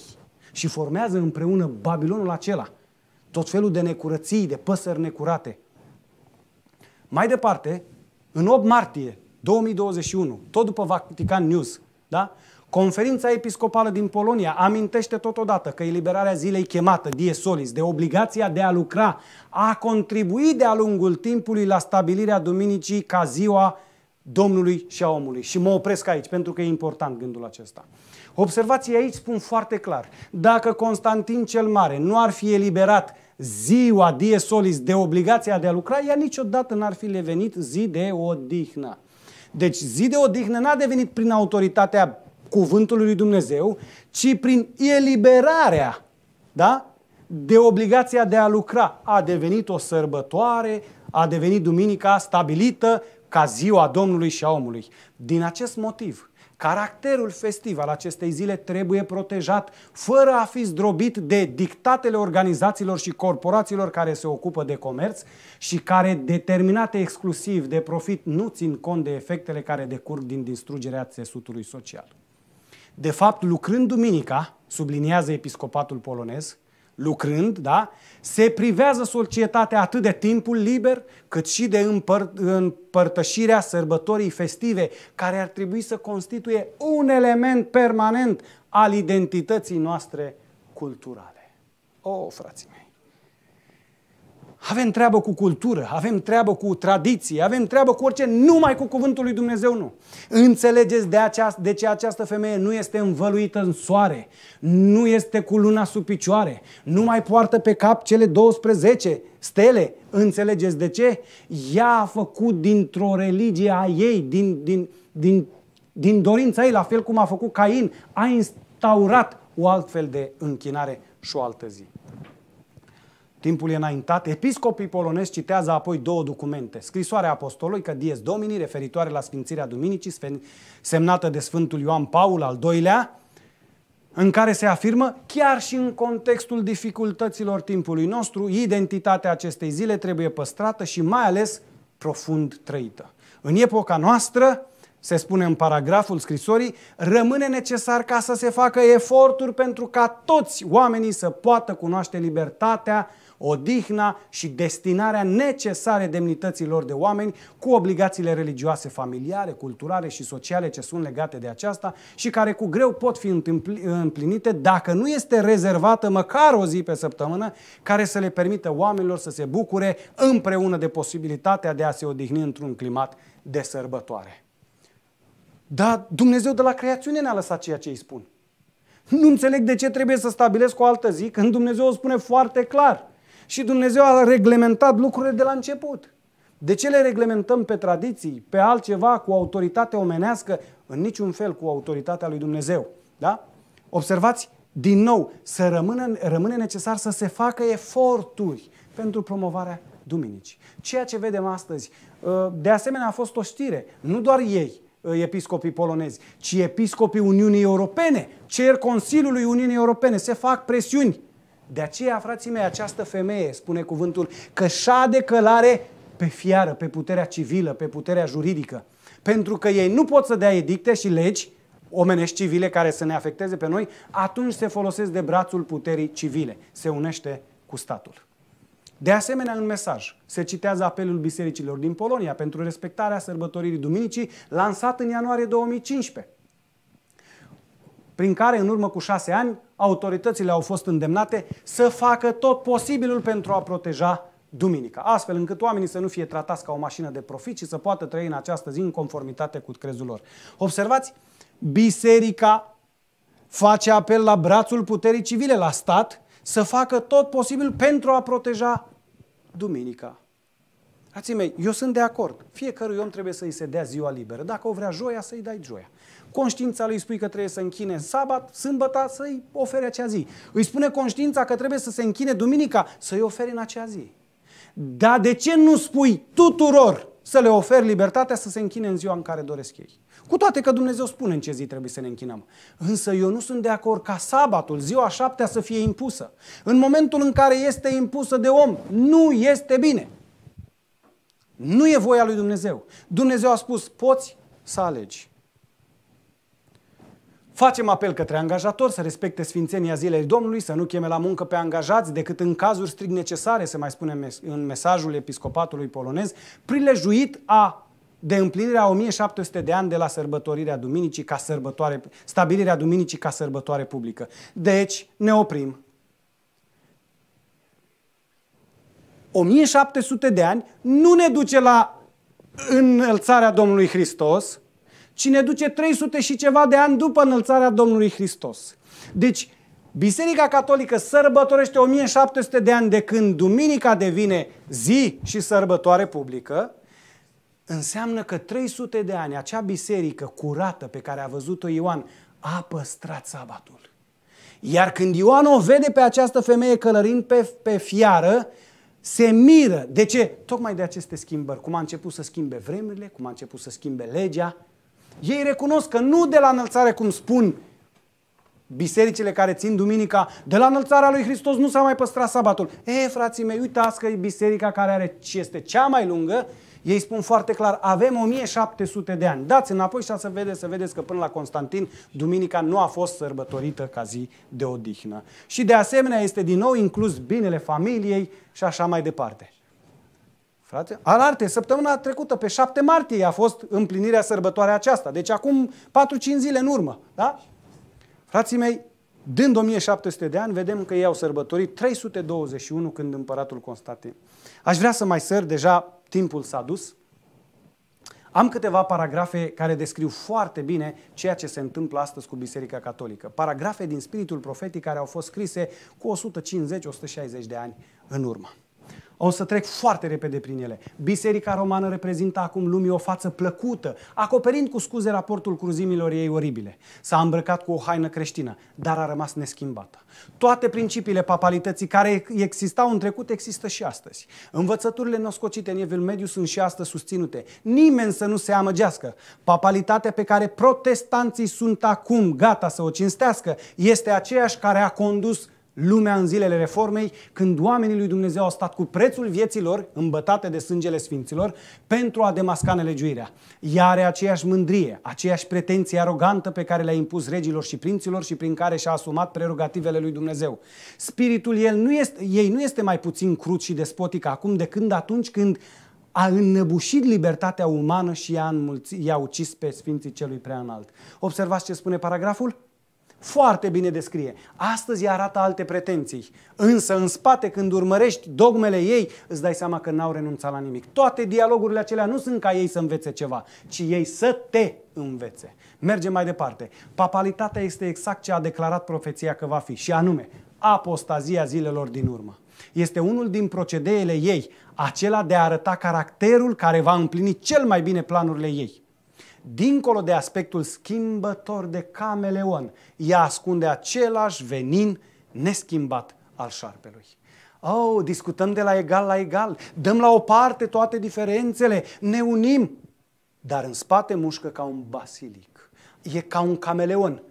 și formează împreună Babilonul acela. Tot felul de necurății, de păsări necurate. Mai departe, în 8 martie 2021, tot după Vatican News, da? Conferința Episcopală din Polonia amintește totodată că eliberarea zilei chemată Die Solis de obligația de a lucra a contribuit de-a lungul timpului la stabilirea Duminicii ca ziua Domnului și a omului. Și mă opresc aici pentru că e important gândul acesta. Observații aici spun foarte clar. Dacă Constantin cel Mare nu ar fi eliberat ziua Die Solis de obligația de a lucra, ea niciodată n-ar fi devenit zi de odihnă. Deci zi de odihnă n-a devenit prin autoritatea cuvântului lui Dumnezeu, ci prin eliberarea da? de obligația de a lucra. A devenit o sărbătoare, a devenit duminica stabilită ca ziua Domnului și a omului. Din acest motiv, caracterul festiv al acestei zile trebuie protejat fără a fi zdrobit de dictatele organizațiilor și corporațiilor care se ocupă de comerț și care, determinate exclusiv de profit, nu țin cont de efectele care decurg din distrugerea țesutului social. De fapt, lucrând duminica, subliniază episcopatul polonez, lucrând, da, se privează societatea atât de timpul liber, cât și de împăr- împărtășirea sărbătorii festive, care ar trebui să constituie un element permanent al identității noastre culturale. O, oh, frații mei! Avem treabă cu cultură, avem treabă cu tradiții, avem treabă cu orice, numai cu cuvântul lui Dumnezeu nu. Înțelegeți de, aceast- de ce această femeie nu este învăluită în soare, nu este cu luna sub picioare, nu mai poartă pe cap cele 12 stele. Înțelegeți de ce? Ea a făcut dintr-o religie a ei, din, din, din, din dorința ei, la fel cum a făcut Cain, a instaurat o altfel de închinare și o altă zi. Timpul e înaintat. Episcopii polonezi citează apoi două documente. Scrisoarea că Dies Domini referitoare la Sfințirea Duminicii, semnată de Sfântul Ioan Paul al II-lea, în care se afirmă, chiar și în contextul dificultăților timpului nostru, identitatea acestei zile trebuie păstrată și mai ales profund trăită. În epoca noastră, se spune în paragraful scrisorii, rămâne necesar ca să se facă eforturi pentru ca toți oamenii să poată cunoaște libertatea odihna și destinarea necesare demnităților de oameni cu obligațiile religioase familiare, culturale și sociale ce sunt legate de aceasta și care cu greu pot fi împlinite dacă nu este rezervată măcar o zi pe săptămână care să le permită oamenilor să se bucure împreună de posibilitatea de a se odihni într-un climat de sărbătoare. Dar Dumnezeu de la creațiune ne-a lăsat ceea ce îi spun. Nu înțeleg de ce trebuie să stabilesc o altă zi când Dumnezeu o spune foarte clar. Și Dumnezeu a reglementat lucrurile de la început. De ce le reglementăm pe tradiții, pe altceva, cu autoritate omenească? În niciun fel cu autoritatea lui Dumnezeu. Da? Observați, din nou, să rămână, rămâne necesar să se facă eforturi pentru promovarea duminicii. Ceea ce vedem astăzi, ă, de asemenea a fost o știre, nu doar ei, ă, episcopii polonezi, ci episcopii Uniunii Europene, cer Consiliului Uniunii Europene, se fac presiuni de aceea, frații mei, această femeie, spune cuvântul, că de călare pe fiară, pe puterea civilă, pe puterea juridică. Pentru că ei nu pot să dea edicte și legi omenești civile care să ne afecteze pe noi, atunci se folosesc de brațul puterii civile. Se unește cu statul. De asemenea, în mesaj se citează apelul bisericilor din Polonia pentru respectarea sărbătoririi Duminicii lansat în ianuarie 2015 prin care în urmă cu șase ani autoritățile au fost îndemnate să facă tot posibilul pentru a proteja duminica, astfel încât oamenii să nu fie tratați ca o mașină de profit și să poată trăi în această zi în conformitate cu crezul lor. Observați, biserica face apel la brațul puterii civile, la stat, să facă tot posibil pentru a proteja duminica. Ați mei, eu sunt de acord. Fiecărui om trebuie să-i se dea ziua liberă. Dacă o vrea joia, să-i dai joia. Conștiința lui spui că trebuie să închine sabat, sâmbăta să-i ofere acea zi. Îi spune conștiința că trebuie să se închine duminica, să-i ofere în acea zi. Dar de ce nu spui tuturor să le oferi libertatea să se închine în ziua în care doresc ei? Cu toate că Dumnezeu spune în ce zi trebuie să ne închinăm. Însă eu nu sunt de acord ca sabatul, ziua șaptea, să fie impusă. În momentul în care este impusă de om, nu este bine. Nu e voia lui Dumnezeu. Dumnezeu a spus, poți să alegi. Facem apel către angajator să respecte sfințenia zilei Domnului, să nu cheme la muncă pe angajați decât în cazuri strict necesare, se mai spune în mesajul episcopatului polonez, prilejuit a de împlinirea 1700 de ani de la sărbătorirea Duminicii ca sărbătoare, stabilirea Duminicii ca sărbătoare publică. Deci, ne oprim. 1700 de ani nu ne duce la înălțarea Domnului Hristos, ci ne duce 300 și ceva de ani după înălțarea Domnului Hristos. Deci, Biserica Catolică sărbătorește 1700 de ani de când duminica devine zi și sărbătoare publică, înseamnă că 300 de ani acea biserică curată pe care a văzut-o Ioan a păstrat sabatul. Iar când Ioan o vede pe această femeie călărind pe, pe fiară, se miră. De ce? Tocmai de aceste schimbări. Cum a început să schimbe vremurile, cum a început să schimbe legea, ei recunosc că nu de la înălțare, cum spun bisericile care țin duminica, de la înălțarea lui Hristos nu s-a mai păstrat sabatul. E, frații mei, uitați că e biserica care are, ce este cea mai lungă, ei spun foarte clar, avem 1700 de ani. Dați înapoi și să vedeți, să vedeți că până la Constantin, duminica nu a fost sărbătorită ca zi de odihnă. Și de asemenea este din nou inclus binele familiei și așa mai departe. Frate, Alarte, săptămâna trecută, pe 7 martie, a fost împlinirea sărbătoarea aceasta. Deci acum 4-5 zile în urmă. Da? Frații mei, dând 1700 de ani, vedem că ei au sărbătorit 321 când împăratul Constantin. Aș vrea să mai săr, deja timpul s-a dus. Am câteva paragrafe care descriu foarte bine ceea ce se întâmplă astăzi cu Biserica Catolică. Paragrafe din Spiritul Profetic care au fost scrise cu 150-160 de ani în urmă. O să trec foarte repede prin ele. Biserica romană reprezintă acum lumii o față plăcută, acoperind cu scuze raportul cruzimilor ei oribile. S-a îmbrăcat cu o haină creștină, dar a rămas neschimbată. Toate principiile papalității care existau în trecut există și astăzi. Învățăturile noscocite în Evil Mediu sunt și astăzi susținute. Nimeni să nu se amăgească. Papalitatea pe care protestanții sunt acum gata să o cinstească este aceeași care a condus lumea în zilele reformei, când oamenii lui Dumnezeu au stat cu prețul vieților îmbătate de sângele sfinților pentru a demasca nelegiuirea. Ea are aceeași mândrie, aceeași pretenție arogantă pe care le-a impus regilor și prinților și prin care și-a asumat prerogativele lui Dumnezeu. Spiritul el nu este, ei nu este mai puțin crud și despotic acum de când atunci când a înnăbușit libertatea umană și i-a, i-a ucis pe Sfinții Celui Preanalt. Observați ce spune paragraful? Foarte bine descrie. Astăzi arată alte pretenții. Însă în spate, când urmărești dogmele ei, îți dai seama că n-au renunțat la nimic. Toate dialogurile acelea nu sunt ca ei să învețe ceva, ci ei să te învețe. Mergem mai departe. Papalitatea este exact ce a declarat profeția că va fi, și anume apostazia zilelor din urmă. Este unul din procedeele ei, acela de a arăta caracterul care va împlini cel mai bine planurile ei dincolo de aspectul schimbător de cameleon, ea ascunde același venin neschimbat al șarpelui. Oh, discutăm de la egal la egal, dăm la o parte toate diferențele, ne unim, dar în spate mușcă ca un basilic. E ca un cameleon.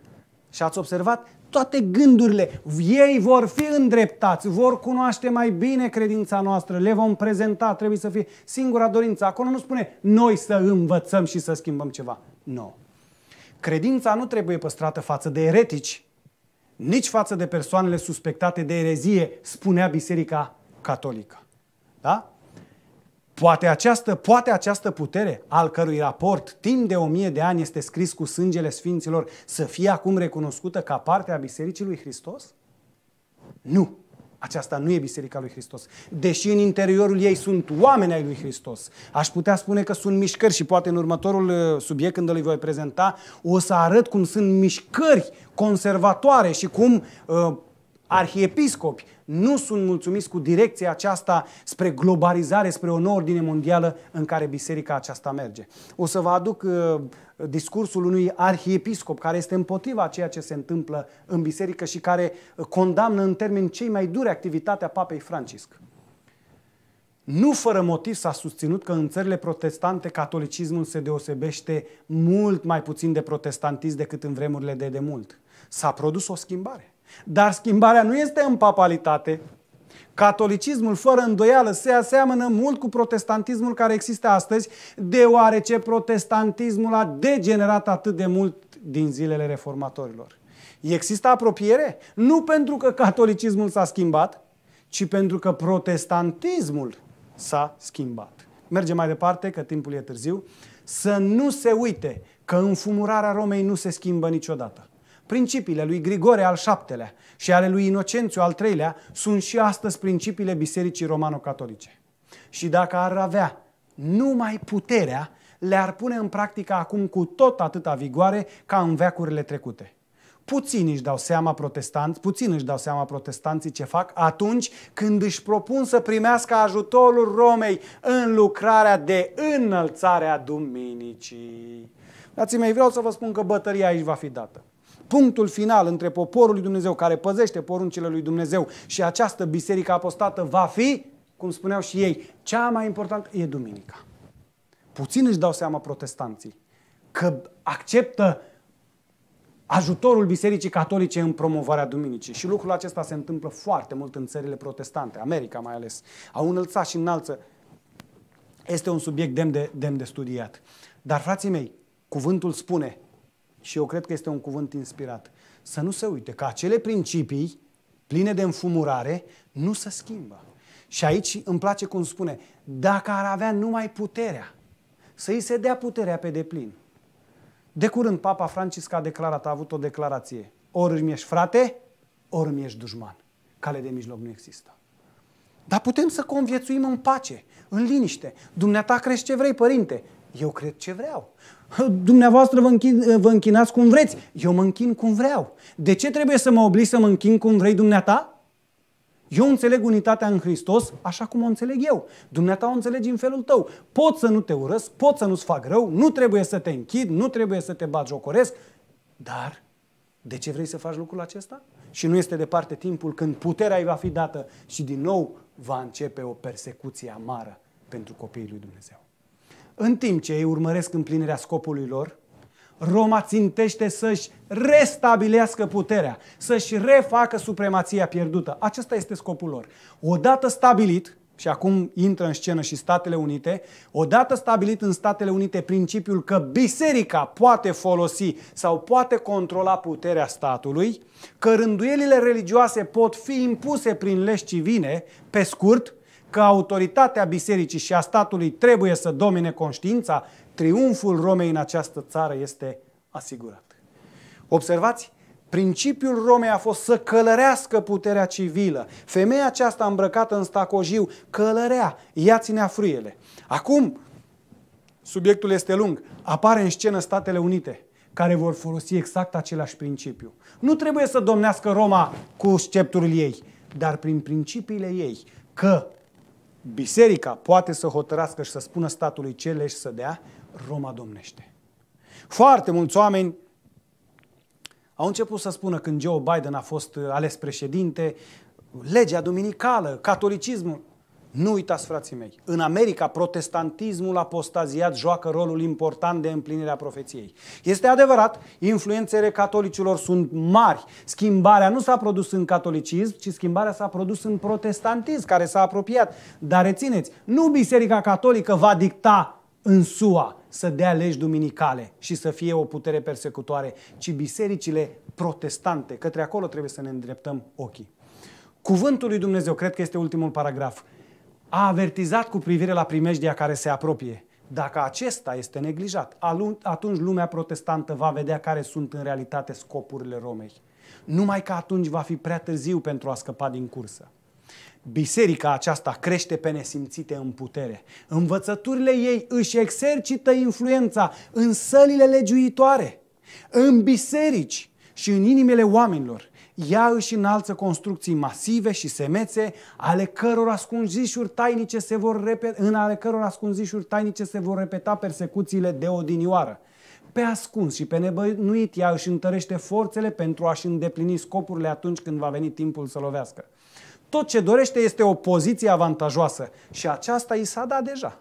Și ați observat? toate gândurile. Ei vor fi îndreptați, vor cunoaște mai bine credința noastră, le vom prezenta, trebuie să fie singura dorință. Acolo nu spune noi să învățăm și să schimbăm ceva. Nu. No. Credința nu trebuie păstrată față de eretici, nici față de persoanele suspectate de erezie, spunea Biserica Catolică. Da? Poate această, poate această putere, al cărui raport timp de o mie de ani este scris cu sângele Sfinților, să fie acum recunoscută ca parte a Bisericii lui Hristos? Nu! Aceasta nu e Biserica lui Hristos. Deși în interiorul ei sunt oameni ai lui Hristos, aș putea spune că sunt mișcări și poate în următorul uh, subiect când îl voi prezenta o să arăt cum sunt mișcări conservatoare și cum uh, arhiepiscopi nu sunt mulțumiți cu direcția aceasta spre globalizare, spre o nouă ordine mondială în care biserica aceasta merge. O să vă aduc uh, discursul unui arhiepiscop care este împotriva a ceea ce se întâmplă în biserică și care uh, condamnă în termeni cei mai dure activitatea papei Francisc. Nu fără motiv s-a susținut că în țările protestante catolicismul se deosebește mult mai puțin de protestantism decât în vremurile de demult. S-a produs o schimbare. Dar schimbarea nu este în papalitate. Catolicismul, fără îndoială, se aseamănă mult cu protestantismul care există astăzi, deoarece protestantismul a degenerat atât de mult din zilele reformatorilor. Există apropiere? Nu pentru că catolicismul s-a schimbat, ci pentru că protestantismul s-a schimbat. Mergem mai departe, că timpul e târziu. Să nu se uite că înfumurarea Romei nu se schimbă niciodată. Principiile lui Grigore al VII-lea și ale lui Inocențiu al III-lea sunt și astăzi principiile Bisericii Romano-Catolice. Și dacă ar avea numai puterea, le-ar pune în practică acum cu tot atâta vigoare ca în veacurile trecute. Puțini își dau seama protestanți, puțini își dau seama protestanții ce fac atunci când își propun să primească ajutorul Romei în lucrarea de înălțare a Duminicii. Dați mei, vreau să vă spun că bătăria aici va fi dată punctul final între poporul lui Dumnezeu care păzește poruncile lui Dumnezeu și această biserică apostată va fi, cum spuneau și ei, cea mai importantă e duminica. Puțin își dau seama protestanții că acceptă ajutorul Bisericii Catolice în promovarea Duminicii. Și lucrul acesta se întâmplă foarte mult în țările protestante, America mai ales. Au înălțat și înalță. Este un subiect demn de, demn de studiat. Dar, frații mei, cuvântul spune și eu cred că este un cuvânt inspirat, să nu se uite că acele principii pline de înfumurare nu se schimbă. Și aici îmi place cum spune, dacă ar avea numai puterea, să îi se dea puterea pe deplin. De curând, Papa Francisc a declarat, a avut o declarație. Ori îmi ești frate, ori îmi ești dușman. Cale de mijloc nu există. Dar putem să conviețuim în pace, în liniște. Dumneata crezi ce vrei, părinte. Eu cred ce vreau. Dumneavoastră vă, închin, vă închinați cum vreți. Eu mă închin cum vreau. De ce trebuie să mă oblig să mă închin cum vrei dumneata? Eu înțeleg unitatea în Hristos așa cum o înțeleg eu. Dumneata o înțelegi în felul tău. Pot să nu te urăsc, pot să nu-ți fac rău, nu trebuie să te închid, nu trebuie să te jocoresc. dar de ce vrei să faci lucrul acesta? Și nu este departe timpul când puterea îi va fi dată și din nou va începe o persecuție amară pentru copiii lui Dumnezeu. În timp ce ei urmăresc împlinirea scopului lor, Roma țintește să-și restabilească puterea, să-și refacă supremația pierdută. Acesta este scopul lor. Odată stabilit, și acum intră în scenă și Statele Unite, odată stabilit în Statele Unite principiul că biserica poate folosi sau poate controla puterea statului, că rânduielile religioase pot fi impuse prin legi civine, pe scurt, că autoritatea bisericii și a statului trebuie să domine conștiința, triumful Romei în această țară este asigurat. Observați? Principiul Romei a fost să călărească puterea civilă. Femeia aceasta îmbrăcată în stacojiu călărea, ea ținea fruiele. Acum, subiectul este lung, apare în scenă Statele Unite care vor folosi exact același principiu. Nu trebuie să domnească Roma cu scepturile ei, dar prin principiile ei, că biserica poate să hotărască și să spună statului ce lege să dea, Roma domnește. Foarte mulți oameni au început să spună când Joe Biden a fost ales președinte, legea duminicală, catolicismul, nu uitați, frații mei, în America protestantismul apostaziat joacă rolul important de împlinirea profeției. Este adevărat, influențele catolicilor sunt mari. Schimbarea nu s-a produs în catolicism, ci schimbarea s-a produs în protestantism, care s-a apropiat. Dar rețineți, nu Biserica Catolică va dicta în SUA să dea legi duminicale și să fie o putere persecutoare, ci bisericile protestante. Către acolo trebuie să ne îndreptăm ochii. Cuvântul lui Dumnezeu, cred că este ultimul paragraf, a avertizat cu privire la primejdia care se apropie. Dacă acesta este neglijat, atunci lumea protestantă va vedea care sunt în realitate scopurile Romei. Numai că atunci va fi prea târziu pentru a scăpa din cursă. Biserica aceasta crește pe nesimțite în putere. Învățăturile ei își exercită influența în sălile legiuitoare, în biserici și în inimile oamenilor ea își înalță construcții masive și semețe, ale căror ascunzișuri tainice se vor repeta, în ale căror ascunzișuri tainice se vor repeta persecuțiile de odinioară. Pe ascuns și pe nebănuit ea își întărește forțele pentru a-și îndeplini scopurile atunci când va veni timpul să lovească. Tot ce dorește este o poziție avantajoasă și aceasta i s-a dat deja.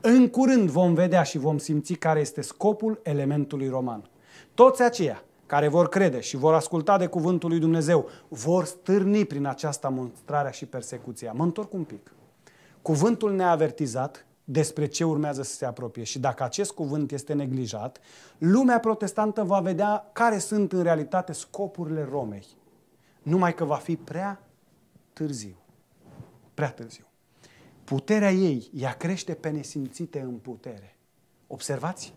În curând vom vedea și vom simți care este scopul elementului roman. Toți aceia care vor crede și vor asculta de cuvântul lui Dumnezeu, vor stârni prin aceasta monstrare și persecuția. Mă întorc un pic. Cuvântul ne-a avertizat despre ce urmează să se apropie și dacă acest cuvânt este neglijat, lumea protestantă va vedea care sunt în realitate scopurile Romei. Numai că va fi prea târziu. Prea târziu. Puterea ei, ea crește pe nesimțite în putere. Observați?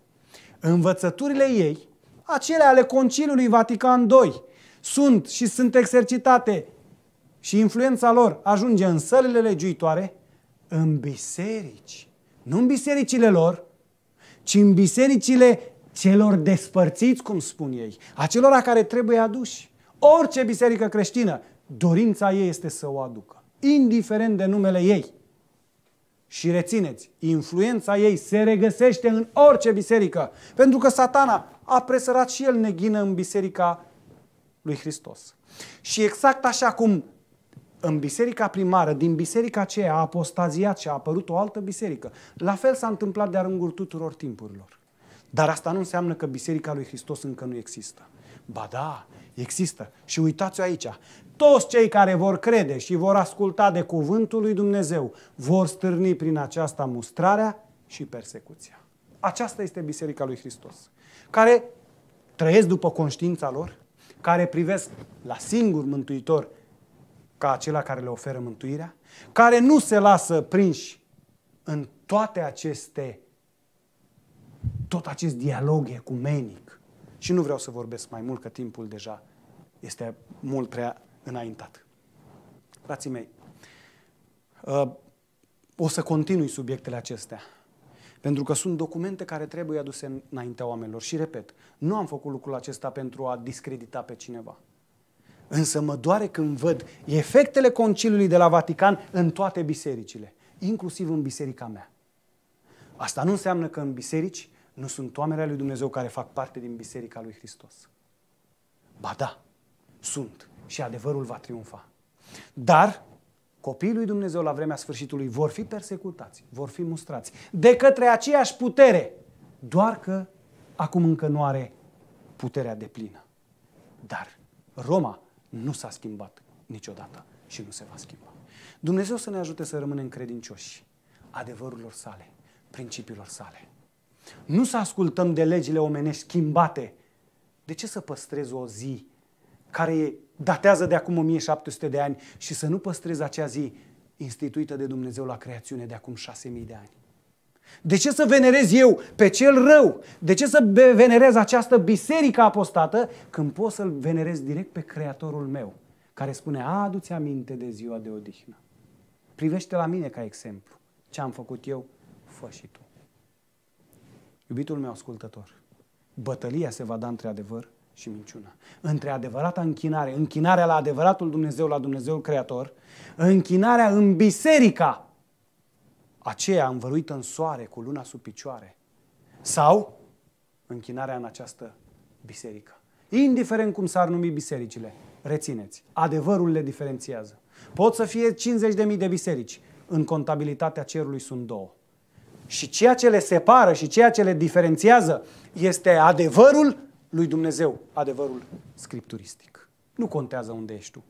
Învățăturile ei acele ale Conciliului Vatican II, sunt și sunt exercitate și influența lor ajunge în sălile legiuitoare, în biserici. Nu în bisericile lor, ci în bisericile celor despărțiți, cum spun ei, acelora care trebuie aduși. Orice biserică creștină, dorința ei este să o aducă, indiferent de numele ei. Și rețineți, influența ei se regăsește în orice biserică, pentru că satana a presărat și el neghină în biserica lui Hristos. Și exact așa cum în biserica primară, din biserica aceea a apostaziat și a apărut o altă biserică, la fel s-a întâmplat de-a lungul tuturor timpurilor. Dar asta nu înseamnă că biserica lui Hristos încă nu există. Ba da, există. Și uitați-o aici. Toți cei care vor crede și vor asculta de cuvântul lui Dumnezeu vor stârni prin aceasta mustrarea și persecuția. Aceasta este biserica lui Hristos care trăiesc după conștiința lor, care privesc la singur Mântuitor ca acela care le oferă mântuirea, care nu se lasă prinși în toate aceste, tot acest dialog ecumenic. Și nu vreau să vorbesc mai mult, că timpul deja este mult prea înaintat. Frații mei, uh, o să continui subiectele acestea pentru că sunt documente care trebuie aduse înaintea oamenilor. Și repet, nu am făcut lucrul acesta pentru a discredita pe cineva. Însă mă doare când văd efectele conciliului de la Vatican în toate bisericile, inclusiv în biserica mea. Asta nu înseamnă că în biserici nu sunt oamenii lui Dumnezeu care fac parte din biserica lui Hristos. Ba da, sunt și adevărul va triumfa. Dar copiii lui Dumnezeu la vremea sfârșitului vor fi persecutați, vor fi mustrați de către aceeași putere, doar că acum încă nu are puterea de plină. Dar Roma nu s-a schimbat niciodată și nu se va schimba. Dumnezeu să ne ajute să rămânem credincioși adevărurilor sale, principiilor sale. Nu să ascultăm de legile omenești schimbate. De ce să păstrezi o zi care datează de acum 1700 de ani și să nu păstrez acea zi instituită de Dumnezeu la creațiune de acum 6000 de ani. De ce să venerez eu pe cel rău? De ce să venerez această biserică apostată când pot să-l venerez direct pe Creatorul meu, care spune, „Aduți aminte de ziua de odihnă. Privește la mine ca exemplu. Ce am făcut eu, fă și tu. Iubitul meu ascultător, bătălia se va da între adevăr și minciuna. Între adevărata închinare, închinarea la adevăratul Dumnezeu, la Dumnezeu Creator, închinarea în biserica, aceea învăluită în soare cu luna sub picioare, sau închinarea în această biserică. Indiferent cum s-ar numi bisericile, rețineți, adevărul le diferențiază. Pot să fie 50.000 de biserici, în contabilitatea cerului sunt două. Și ceea ce le separă și ceea ce le diferențiază este adevărul lui Dumnezeu adevărul scripturistic. Nu contează unde ești tu.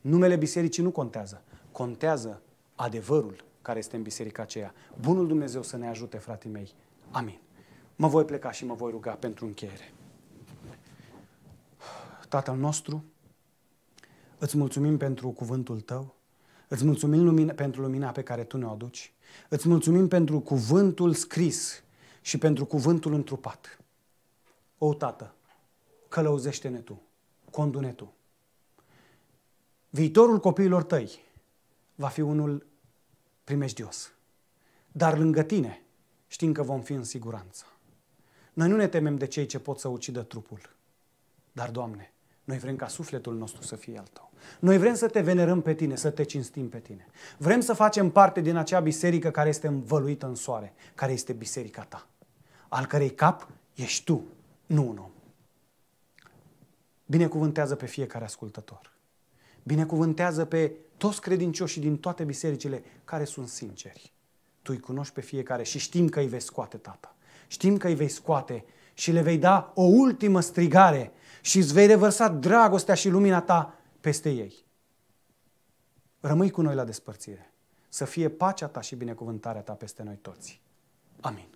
Numele bisericii nu contează. Contează adevărul care este în biserica aceea. Bunul Dumnezeu să ne ajute, fratii mei. Amin. Mă voi pleca și mă voi ruga pentru încheiere. Tatăl nostru, îți mulțumim pentru cuvântul tău, îți mulțumim lumina, pentru lumina pe care tu ne-o aduci, îți mulțumim pentru cuvântul scris și pentru cuvântul întrupat. O, Tată, călăuzește-ne Tu, condune Tu. Viitorul copiilor Tăi va fi unul primejdios. Dar lângă Tine știm că vom fi în siguranță. Noi nu ne temem de cei ce pot să ucidă trupul. Dar, Doamne, noi vrem ca sufletul nostru să fie al Tău. Noi vrem să Te venerăm pe Tine, să Te cinstim pe Tine. Vrem să facem parte din acea biserică care este învăluită în soare, care este biserica Ta, al cărei cap ești Tu, nu un om. Binecuvântează pe fiecare ascultător. Binecuvântează pe toți credincioșii din toate bisericile care sunt sinceri. Tu îi cunoști pe fiecare și știm că îi vei scoate, Tată. Știm că îi vei scoate și le vei da o ultimă strigare și îți vei revărsa dragostea și lumina ta peste ei. Rămâi cu noi la despărțire. Să fie pacea ta și binecuvântarea ta peste noi toți. Amin.